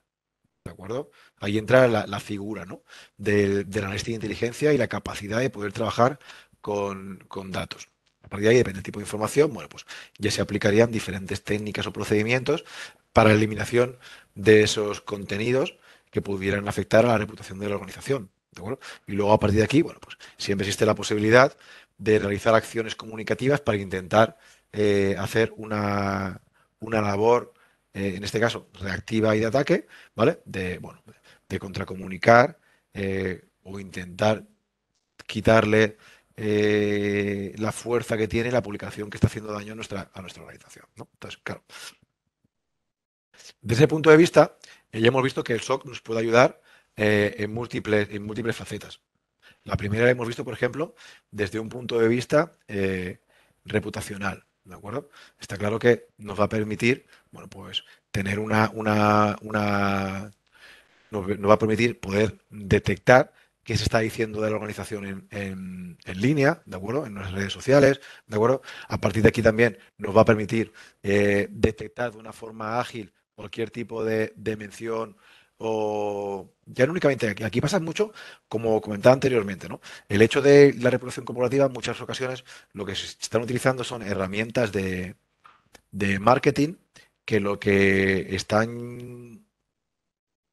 Speaker 1: ¿de acuerdo? ahí entra la, figura ¿no? del, del, de e inteligencia y la capacidad de poder trabajar con, datos. A partir de ahí depende del tipo de información, bueno, pues ya se aplicarían diferentes técnicas o procedimientos para la eliminación de esos contenidos que pudieran afectar a la reputación de la organización. Y luego a partir de aquí, bueno, pues siempre existe la posibilidad de realizar acciones comunicativas para intentar eh, hacer una, una labor, eh, en este caso, reactiva y de ataque, ¿vale? De, bueno, de contracomunicar eh, o intentar quitarle eh, la fuerza que tiene la publicación que está haciendo daño a nuestra, a nuestra organización. Entonces, claro. Desde ese punto de vista, eh, ya hemos visto que el SOC nos puede ayudar en, múltiples, en múltiples facetas. La primera la hemos visto, por ejemplo, desde un punto de vista reputacional. ¿De acuerdo? Está claro que nos va a permitir, bueno, pues tener una nos, va a permitir poder detectar qué se está diciendo de la organización en, línea, ¿de acuerdo? En las redes sociales, ¿de acuerdo? A partir de aquí también nos va a permitir eh, detectar de una forma ágil cualquier tipo de, mención o ya no únicamente aquí, aquí pasa mucho, como comentaba anteriormente, ¿no? El hecho de la reproducción corporativa, en muchas ocasiones, lo que se están utilizando son herramientas de, de marketing que lo que están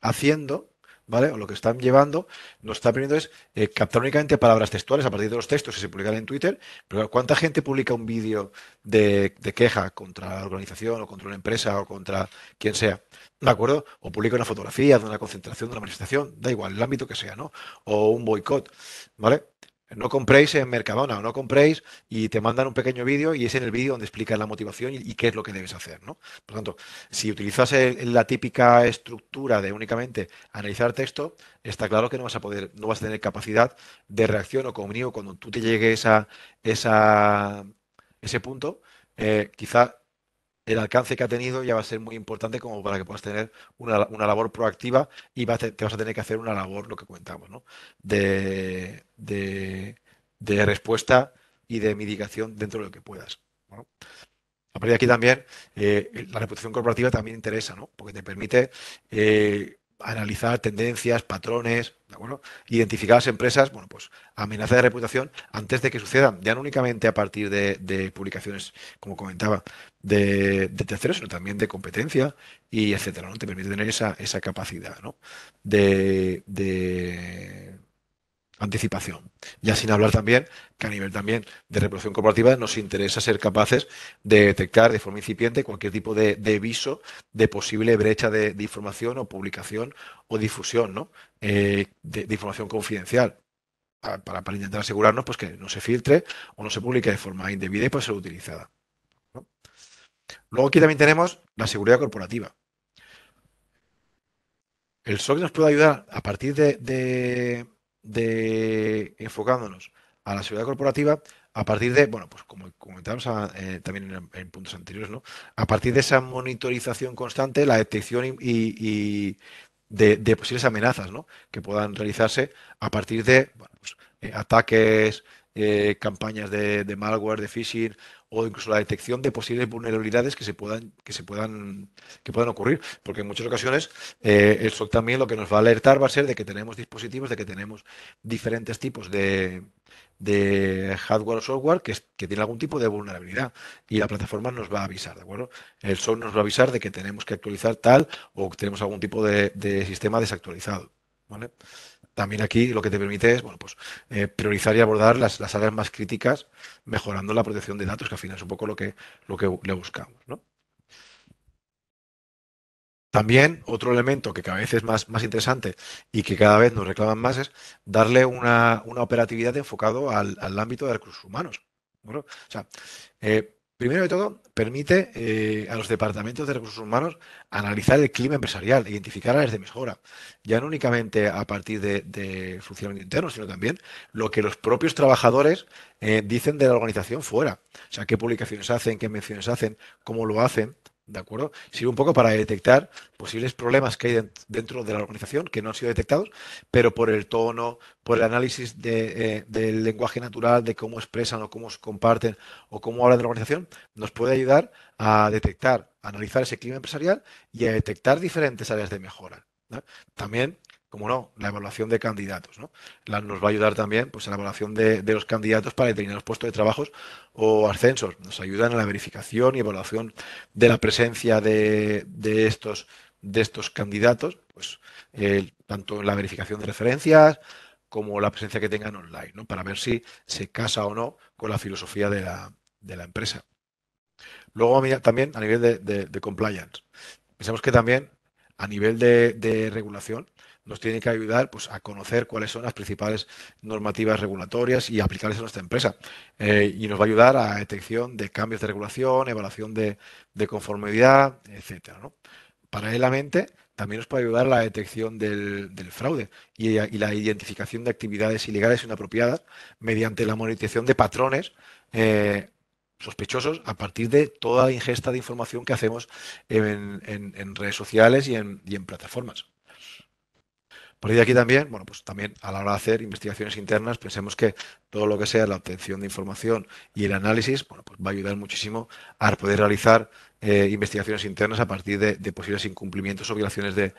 Speaker 1: haciendo, ¿vale? O lo que están llevando, nos está permitiendo es eh, captar únicamente palabras textuales a partir de los textos que se publican en Twitter. Pero ¿cuánta gente publica un vídeo de, de, queja contra la organización o contra una empresa o contra quien sea? ¿De acuerdo? O publica una fotografía de una concentración, de una manifestación, da igual, el ámbito que sea, ¿no? O un boicot, ¿vale? no compréis en Mercadona o no compréis y te mandan un pequeño vídeo y es en el vídeo donde explicas la motivación y, qué es lo que debes hacer. ¿no? Por lo tanto, si utilizas la típica estructura de únicamente analizar texto, está claro que no vas a poder, no vas a tener capacidad de reacción o conmigo cuando tú te llegues a esa, ese punto, eh, quizá el alcance que ha tenido ya va a ser muy importante como para que puedas tener una, labor proactiva y te, vas a tener que hacer una labor, lo que comentamos, ¿no? de, respuesta y de mitigación dentro de lo que puedas. A partir de aquí también, eh, la reputación corporativa también interesa, ¿no? Porque te permite eh, analizar tendencias, patrones, ¿de Identificar las empresas, bueno, pues amenaza de reputación antes de que sucedan, ya no únicamente a partir de, publicaciones, como comentaba, de, terceros, sino también de competencia y etcétera, ¿no? Te permite tener esa, esa capacidad, ¿no? de anticipación. Ya sin hablar también que a nivel también de reproducción corporativa nos interesa ser capaces de detectar de forma incipiente cualquier tipo de, viso de posible brecha de, información o publicación o difusión ¿no? Eh, de, información confidencial. Para, intentar asegurarnos pues, que no se filtre o no se publique de forma indebida y pueda ser utilizada. Luego aquí también tenemos la seguridad corporativa. El SOC nos puede ayudar a partir de, de enfocándonos a la seguridad corporativa a partir de, bueno, pues como comentábamos ah, eh, también en, puntos anteriores, ¿no? A partir de esa monitorización constante, la detección y, de, posibles amenazas, ¿no? Que puedan realizarse a partir de bueno, pues, eh, ataques, eh, campañas de, de, malware, de phishing o incluso la detección de posibles vulnerabilidades que se puedan, que se puedan, que puedan ocurrir. Porque en muchas ocasiones el eh, SOC también lo que nos va a alertar va a ser de que tenemos dispositivos, de que tenemos diferentes tipos de, hardware o software que, que, tiene algún tipo de vulnerabilidad y la plataforma nos va a avisar, ¿de acuerdo? El SOC nos va a avisar de que tenemos que actualizar tal o que tenemos algún tipo de, sistema desactualizado, ¿vale? también aquí lo que te permite es bueno, pues, eh, priorizar y abordar las, áreas más críticas, mejorando la protección de datos, que al final es un poco lo que, lo que le buscamos. También otro elemento que cada vez es más, más, interesante y que cada vez nos reclaman más es darle una, operatividad enfocado al, ámbito de recursos humanos. o sea, eh, Primero de todo, permite eh, a los departamentos de recursos humanos analizar el clima empresarial, identificar áreas de mejora, ya no únicamente a partir de, funcionamiento interno, sino también lo que los propios trabajadores eh, dicen de la organización fuera. O sea, qué publicaciones hacen, qué menciones hacen, cómo lo hacen, ¿De acuerdo? Sirve un poco para detectar posibles problemas que hay dentro de la organización que no han sido detectados, pero por el tono, por el análisis eh, del lenguaje natural, de cómo expresan o cómo comparten o cómo hablan de la organización, nos puede ayudar a detectar, a analizar ese clima empresarial y a detectar diferentes áreas de mejora. También como no, la evaluación de candidatos. ¿no? nos va a ayudar también pues, a la evaluación de, los candidatos para determinados puestos de trabajos o ascensos. Nos ayudan en la verificación y evaluación de la presencia de, estos, de estos candidatos, pues, tanto en la verificación de referencias como la presencia que tengan online, ¿no? para ver si se casa o no con la filosofía de la, de la empresa. Luego también a nivel de, compliance. Pensamos que también a nivel de regulación nos tiene que ayudar pues, a conocer cuáles son las principales normativas regulatorias y aplicarlas a nuestra empresa. Eh, y nos va a ayudar a detección de cambios de regulación, evaluación de, conformidad, etcétera. Paralelamente, también nos puede ayudar a la detección del, fraude y, la identificación de actividades ilegales inapropiadas mediante la monetización de patrones eh, sospechosos a partir de toda la ingesta de información que hacemos en, redes sociales y en plataformas partir de aquí también, bueno, pues también a la hora de hacer investigaciones internas, pensemos que todo lo que sea la obtención de información y el análisis, bueno, pues va a ayudar muchísimo a poder realizar eh, investigaciones internas a partir de, posibles incumplimientos o violaciones de,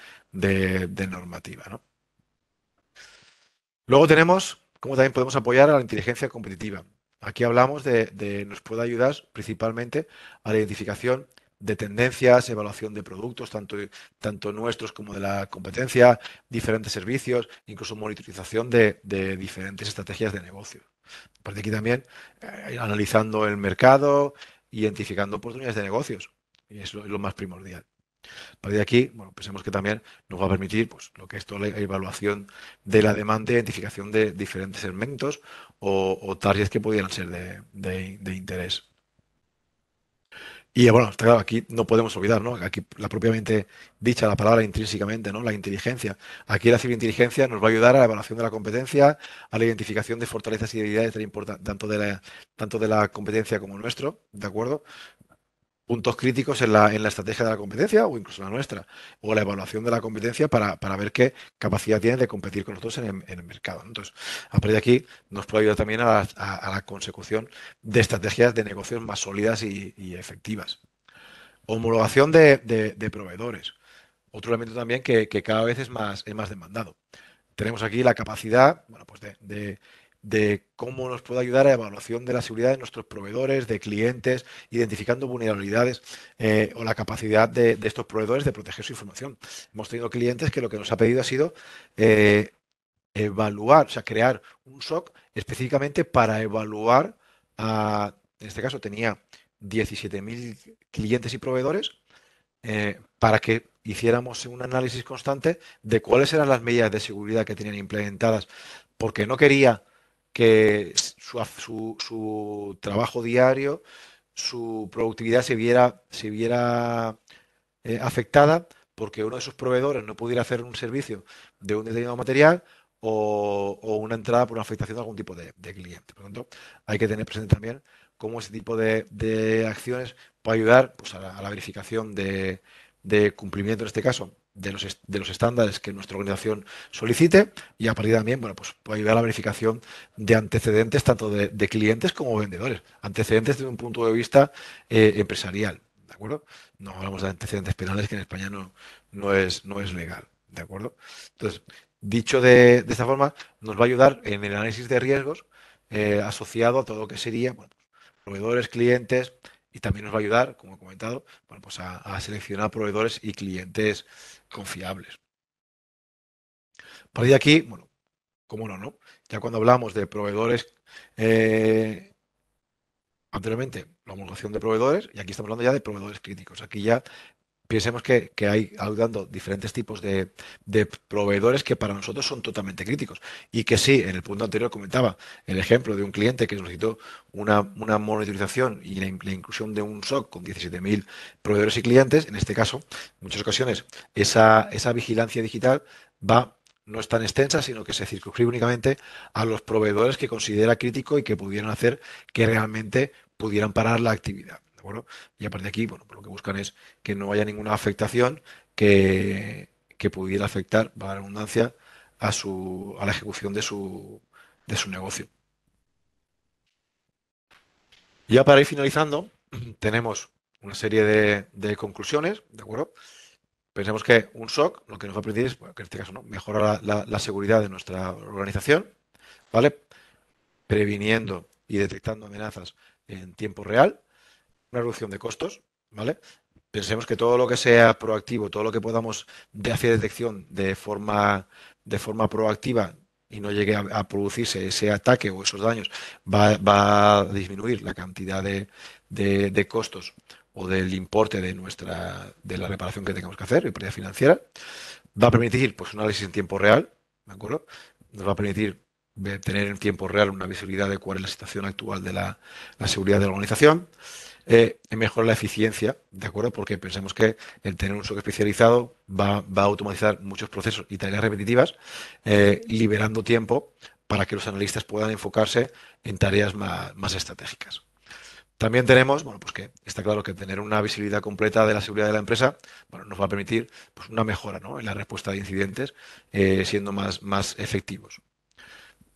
Speaker 1: normativa. Luego tenemos cómo también podemos apoyar a la inteligencia competitiva. Aquí hablamos de, nos puede ayudar principalmente a la identificación de tendencias, evaluación de productos, tanto, tanto nuestros como de la competencia, diferentes servicios, incluso monitorización de, diferentes estrategias de negocio. de aquí también eh, analizando el mercado, identificando oportunidades de negocios. Y es lo más primordial. A partir de aquí, bueno, pensemos que también nos va a permitir pues, lo que es toda la evaluación de la demanda, identificación de diferentes segmentos o, o que pudieran ser de interés. Y bueno, está claro, aquí no podemos olvidar, ¿no? Aquí la propiamente dicha, la palabra intrínsecamente, ¿no? La inteligencia. Aquí la inteligencia nos va a ayudar a la evaluación de la competencia, a la identificación de fortalezas y debilidades tanto de la, tanto de la competencia como nuestro, ¿de acuerdo? puntos críticos en la, estrategia de la competencia o incluso la nuestra, o la evaluación de la competencia para, ver qué capacidad tiene de competir con nosotros en el, mercado. Entonces, a partir de aquí nos puede ayudar también a la, consecución de estrategias de negocios más sólidas y, efectivas. Homologación de, proveedores. Otro elemento también que, cada vez es más, es más demandado. Tenemos aquí la capacidad bueno, pues de de cómo nos puede ayudar a la evaluación de la seguridad de nuestros proveedores, de clientes, identificando vulnerabilidades eh, o la capacidad de, estos proveedores de proteger su información. Hemos tenido clientes que lo que nos ha pedido ha sido eh, evaluar, o sea, crear un SOC específicamente para evaluar, a, en este caso tenía 17.000 clientes y proveedores, eh, para que hiciéramos un análisis constante de cuáles eran las medidas de seguridad que tenían implementadas, porque no quería que su, su, trabajo diario, su productividad se viera, viera eh, afectada porque uno de sus proveedores no pudiera hacer un servicio de un determinado material o, una entrada por una afectación de algún tipo de, cliente. Por lo tanto, hay que tener presente también cómo ese tipo de, acciones puede ayudar pues, a, la, verificación de cumplimiento, en este caso, de los, estándares que nuestra organización solicite y a partir de también, bueno, pues puede ayudar a la verificación de antecedentes tanto de, clientes como vendedores, antecedentes desde un punto de vista eh, empresarial, ¿de acuerdo? No hablamos de antecedentes penales que en España no, no, es, no es legal, ¿de acuerdo? Entonces, dicho de, esta forma, nos va a ayudar en el análisis de riesgos eh, asociado a todo lo que sería, proveedores, clientes, y también nos va a ayudar, como he comentado, pues a seleccionar proveedores y clientes confiables. Por ahí de aquí, bueno, cómo no, ¿no? Ya cuando hablamos de proveedores, eh, anteriormente, la homologación de proveedores, y aquí estamos hablando ya de proveedores críticos. Aquí ya Pensemos que, que hay dando diferentes tipos de, proveedores que para nosotros son totalmente críticos. Y que sí, en el punto anterior comentaba el ejemplo de un cliente que solicitó una, una monitorización y la, inclusión de un SOC con 17.000 proveedores y clientes. En este caso, en muchas ocasiones, esa, esa vigilancia digital va no es tan extensa, sino que se circunscribe únicamente a los proveedores que considera crítico y que pudieran hacer que realmente pudieran parar la actividad y a partir de aquí, bueno, pues lo que buscan es que no haya ninguna afectación que, pudiera afectar, la redundancia, a, a la ejecución de su, negocio. Ya para ir finalizando, tenemos una serie de, conclusiones, ¿de acuerdo? Pensemos que un SOC lo que nos va a permitir es, en este caso, mejorar la, la, seguridad de nuestra organización, ¿vale? Previniendo y detectando amenazas en tiempo real, una reducción de costos, ¿vale? Pensemos que todo lo que sea proactivo, todo lo que podamos de hacer detección de forma, de forma proactiva y no llegue a, producirse ese ataque o esos daños, va, a disminuir la cantidad de, costos o del importe de nuestra de la reparación que tengamos que hacer, pérdida financiera. Va a permitir pues, un análisis en tiempo real, ¿de acuerdo? Nos va a permitir tener en tiempo real una visibilidad de cuál es la situación actual de la, la seguridad de la organización eh, mejora la eficiencia, ¿de acuerdo? Porque pensemos que el tener un SOC especializado va, a automatizar muchos procesos y tareas repetitivas, eh, liberando tiempo para que los analistas puedan enfocarse en tareas más, estratégicas. También tenemos, bueno, pues que está claro que tener una visibilidad completa de la seguridad de la empresa, bueno, nos va a permitir pues, una mejora en la respuesta de incidentes, eh, siendo más, efectivos.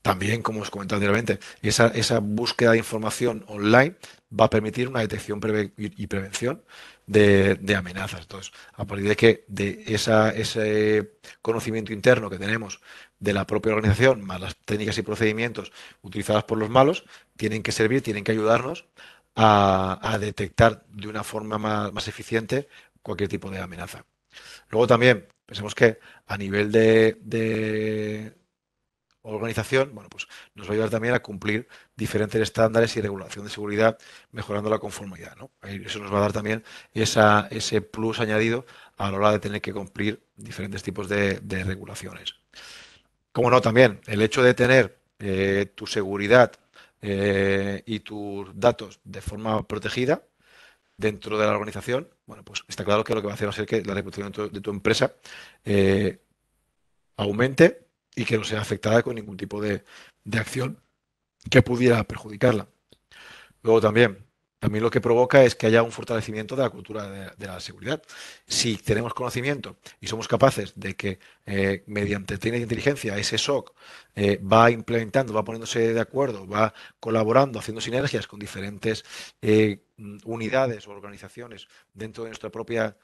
Speaker 1: También, como os comentaba anteriormente, esa, esa búsqueda de información online va a permitir una detección y prevención de, amenazas. Entonces, a partir de que de ese conocimiento interno que tenemos de la propia organización, más las técnicas y procedimientos utilizadas por los malos, tienen que servir, tienen que ayudarnos a, detectar de una forma más, eficiente cualquier tipo de amenaza. Luego también, pensemos que a nivel de, organización, bueno, pues nos va a ayudar también a cumplir diferentes estándares y regulación de seguridad, mejorando la conformidad. ¿no? Eso nos va a dar también esa, ese plus añadido a la hora de tener que cumplir diferentes tipos de, regulaciones. Como no, también el hecho de tener eh, tu seguridad eh, y tus datos de forma protegida dentro de la organización, bueno, pues está claro que lo que va a hacer va a ser que la reputación de tu, empresa eh, aumente y que no sea afectada con ningún tipo de, acción que pudiera perjudicarla. Luego también, también lo que provoca es que haya un fortalecimiento de la cultura de, la seguridad. Si tenemos conocimiento y somos capaces de que eh, mediante técnicas de inteligencia ese SOC eh, va implementando, va poniéndose de acuerdo, va colaborando, haciendo sinergias con diferentes eh, unidades o organizaciones dentro de nuestra propia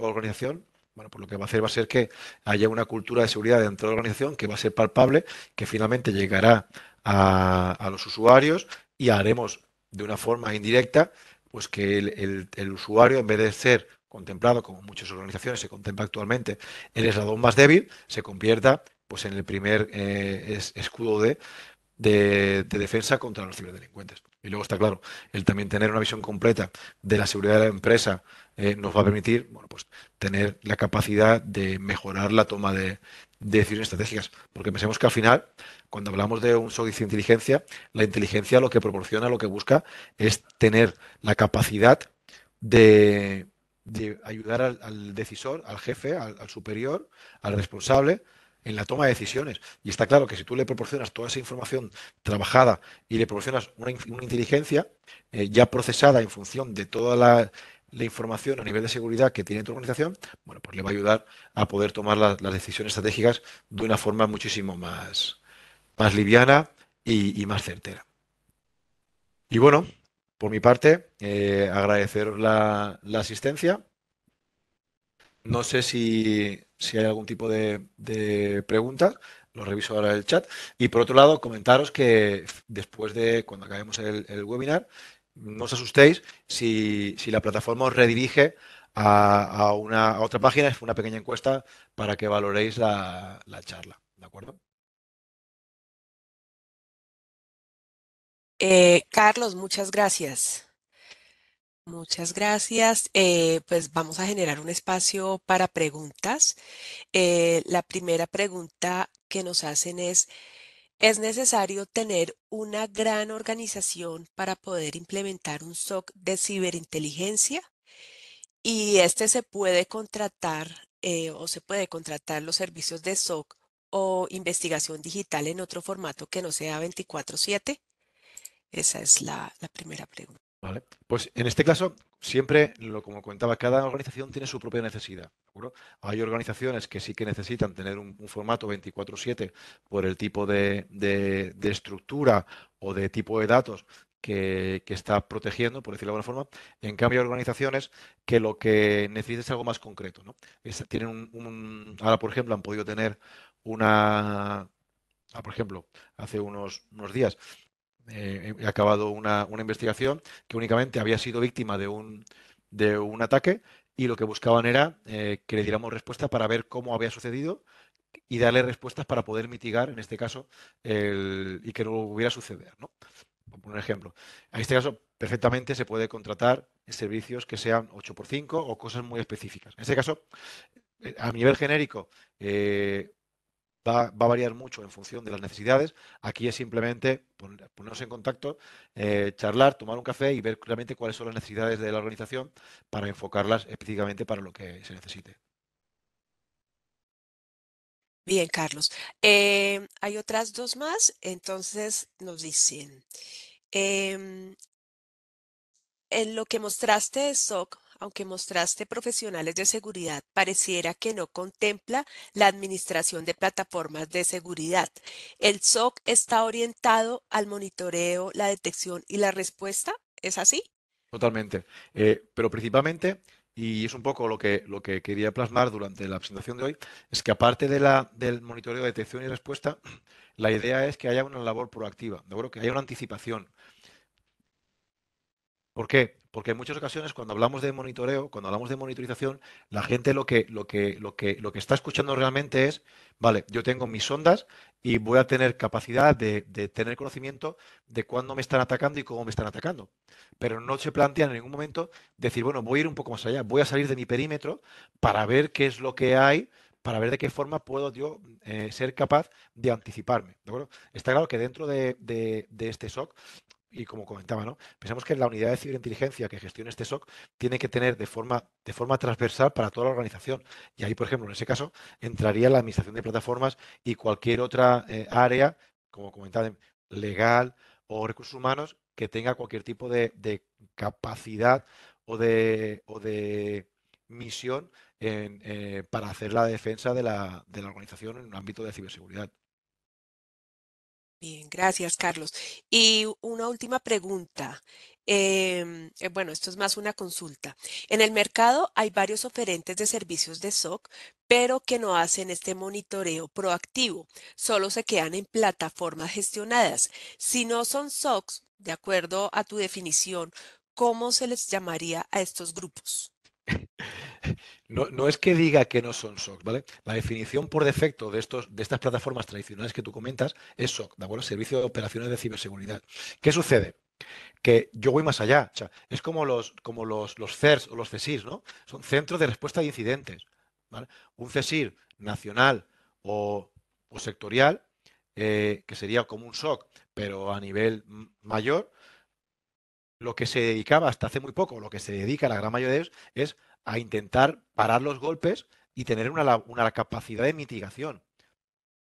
Speaker 1: organización, bueno, pues lo que va a hacer va a ser que haya una cultura de seguridad dentro de la organización que va a ser palpable, que finalmente llegará a, los usuarios y haremos de una forma indirecta, pues que el, usuario, en vez de ser contemplado, como muchas organizaciones se contempla actualmente, el eslabón más débil, se convierta pues en el primer eh, escudo de, defensa contra los ciberdelincuentes. Y luego está claro, el también tener una visión completa de la seguridad de la empresa eh, nos va a permitir bueno, pues, tener la capacidad de mejorar la toma de, decisiones estratégicas. Porque pensemos que al final, cuando hablamos de un software de inteligencia, la inteligencia lo que proporciona, lo que busca es tener la capacidad de, ayudar al, decisor, al jefe, al, superior, al responsable, en la toma de decisiones. Y está claro que si tú le proporcionas toda esa información trabajada y le proporcionas una, inteligencia eh, ya procesada en función de toda la la información a nivel de seguridad que tiene tu organización, bueno, pues le va a ayudar a poder tomar las decisiones estratégicas de una forma muchísimo más, más liviana y, más certera. Y bueno, por mi parte, eh, agradecer la, asistencia. No sé si, si hay algún tipo de, de preguntas lo reviso ahora en el chat. Y por otro lado, comentaros que después de cuando acabemos el webinar, no os asustéis si, si la plataforma os redirige a, una, otra página, es una pequeña encuesta para que valoréis la, charla, ¿de acuerdo?
Speaker 2: Eh, Carlos, muchas gracias. Muchas gracias. Eh, pues vamos a generar un espacio para preguntas. Eh, la primera pregunta que nos hacen es, es necesario tener una gran organización para poder implementar un SOC de ciberinteligencia y este se puede contratar eh, o se puede contratar los servicios de SOC o investigación digital en otro formato que no sea 24/7. Esa es la primera pregunta. Vale. Pues
Speaker 1: en este caso, siempre, lo, como comentaba, cada organización tiene su propia necesidad. Hay organizaciones que sí que necesitan tener un, formato 24-7 por el tipo de, estructura o de tipo de datos que, está protegiendo, por decirlo de alguna forma. En cambio, hay organizaciones que lo que necesitan es algo más concreto. ¿no? tienen un, ahora, por ejemplo, han podido tener una. Ah, por ejemplo, hace unos, unos días eh, he acabado una, investigación que únicamente había sido víctima de un, de un ataque y lo que buscaban era eh, que le diéramos respuesta para ver cómo había sucedido y darle respuestas para poder mitigar, en este caso, y que no hubiera suceder. ¿no? Por un ejemplo, en este caso perfectamente se puede contratar servicios que sean 8x5 o cosas muy específicas. En este caso, eh, a nivel genérico, eh, va, a variar mucho en función de las necesidades. Aquí es simplemente ponernos en contacto, eh, charlar, tomar un café y ver claramente cuáles son las necesidades de la organización para enfocarlas específicamente para lo que se necesite.
Speaker 2: Bien, Carlos. Em, hay otras dos más. Entonces nos dicen, em, en lo que mostraste SOC, aunque mostraste profesionales de seguridad, pareciera que no contempla la administración de plataformas de seguridad. ¿El SOC está orientado al monitoreo, la detección y la respuesta? ¿Es así?
Speaker 1: Totalmente. Eh, pero principalmente, y es un poco lo que, lo que quería plasmar durante la presentación de hoy, es que aparte de la, del monitoreo detección y respuesta, la idea es que haya una labor proactiva, de acuerdo, que haya una anticipación. ¿Por qué? Porque en muchas ocasiones cuando hablamos de monitoreo, cuando hablamos de monitorización, la gente lo que, lo que, lo que, lo que está escuchando realmente es, vale, yo tengo mis ondas y voy a tener capacidad de, tener conocimiento de cuándo me están atacando y cómo me están atacando. Pero no se plantea en ningún momento decir, bueno, voy a ir un poco más allá, voy a salir de mi perímetro para ver qué es lo que hay para ver de qué forma puedo yo eh, ser capaz de anticiparme. Está claro que dentro de, de este SOC y como comentaba, ¿no? pensamos que la unidad de ciberinteligencia que gestiona este SOC tiene que tener de forma, de forma transversal para toda la organización. Y ahí, por ejemplo, en ese caso, entraría la administración de plataformas y cualquier otra eh, área, como comentaba, legal o recursos humanos, que tenga cualquier tipo de, capacidad o de, de misión eh, para hacer la defensa de la, de la organización en un ámbito de ciberseguridad.
Speaker 2: Bien, gracias, Carlos. Y una última pregunta. Em, eh, bueno, esto es más una consulta. En el mercado hay varios oferentes de servicios de SOC, pero que no hacen este monitoreo proactivo, solo se quedan en plataformas gestionadas. Si no son SOCs, de acuerdo a tu definición, ¿cómo se les llamaría a estos grupos?
Speaker 1: No, no, es que diga que no son SOC, ¿vale? La definición por defecto de, estos, de estas plataformas tradicionales que tú comentas es SOC, ¿de acuerdo? Servicio de Operaciones de Ciberseguridad. ¿Qué sucede? Que yo voy más allá. es como los, como los, CERS o los CESIR, ¿no? Son centros de respuesta de incidentes. Un CESIR nacional o, sectorial, eh, que sería como un SOC, pero a nivel mayor, lo que se dedicaba hasta hace muy poco, lo que se dedica la gran mayoría de ellos, es a intentar parar los golpes y tener una, una capacidad de mitigación.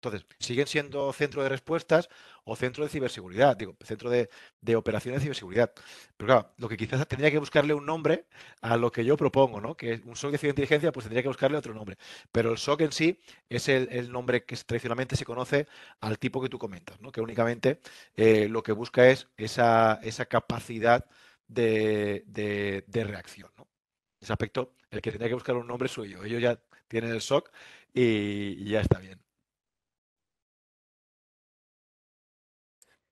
Speaker 1: Entonces, siguen siendo centro de respuestas o centro de ciberseguridad, digo, centro de, operaciones de ciberseguridad. Pero claro, lo que quizás tendría que buscarle un nombre a lo que yo propongo, ¿no? Que un SOC de ciberinteligencia, e pues tendría que buscarle otro nombre. Pero el SOC en sí es el, nombre que tradicionalmente se conoce al tipo que tú comentas, ¿no? Que únicamente eh, lo que busca es esa, capacidad de, reacción, ¿no? ese aspecto, el que tendría que buscar un nombre suyo. Ellos ya tienen el SOC y ya está bien.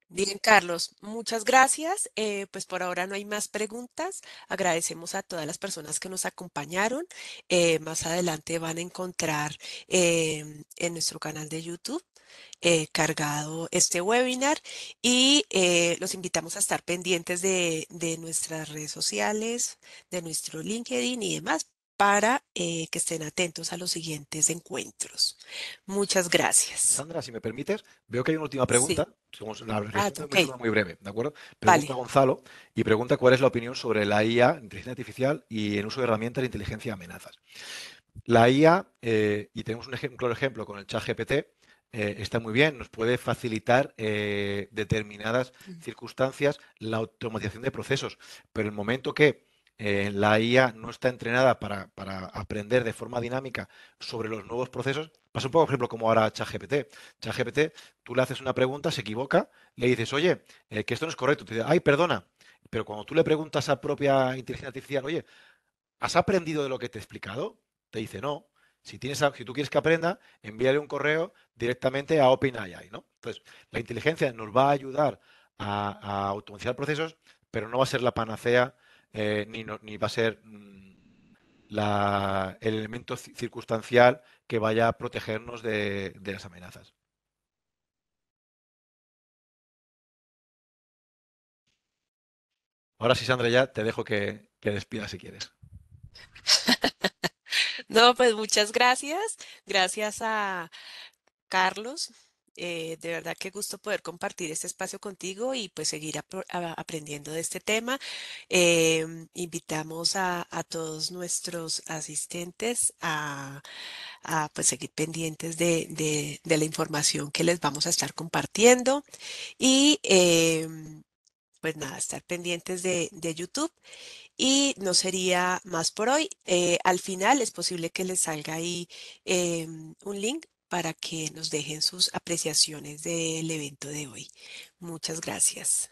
Speaker 2: Bien, Carlos, muchas gracias. Eh, pues por ahora no hay más preguntas. Agradecemos a todas las personas que nos acompañaron. Eh, más adelante van a encontrar em, en nuestro canal de YouTube eh, cargado este webinar y los invitamos a estar pendientes de nuestras redes sociales, de nuestro LinkedIn y demás para eh, que estén atentos a los siguientes encuentros. Muchas gracias. Sandra, si me permites,
Speaker 1: veo que hay una última pregunta. Sí. la ah, muy, breve, ¿de acuerdo? Pregunta Gonzalo y pregunta cuál es la opinión sobre la IA, inteligencia artificial y el uso de herramientas de inteligencia amenazas. La IA, eh, y tenemos un, claro ejemplo con el chat GPT, eh, está muy bien, nos puede facilitar determinadas circunstancias la automatización de procesos, pero el momento que eh, la IA no está entrenada para, aprender de forma dinámica sobre los nuevos procesos. Pasa un poco, por ejemplo, como ahora ChatGPT. ChatGPT, tú le haces una pregunta, se equivoca, le dices, oye, eh, que esto no es correcto. Te dice, ay, perdona. Pero cuando tú le preguntas a propia inteligencia artificial, oye, ¿has aprendido de lo que te he explicado? Te dice, no. Si, tienes, si tú quieres que aprenda, envíale un correo directamente a OpenAI, ¿no? Entonces, la inteligencia nos va a ayudar a, a automatizar procesos, pero no va a ser la panacea eh, ni, va a ser mm, el elemento circunstancial que vaya a protegernos de, las amenazas. Ahora sí, Sandra, ya te dejo que, que despidas si quieres.
Speaker 2: No, pues muchas gracias. Gracias a Carlos eh, de verdad que gusto poder compartir este espacio contigo y pues seguir aprendiendo de este tema. Em, invitamos a, todos nuestros asistentes a, pues seguir pendientes de, la información que les vamos a estar compartiendo y em, pues nada, estar pendientes de, YouTube y no sería más por hoy. Eh, al final es posible que les salga ahí em, un link para que nos dejen sus apreciaciones del evento de hoy. Muchas gracias.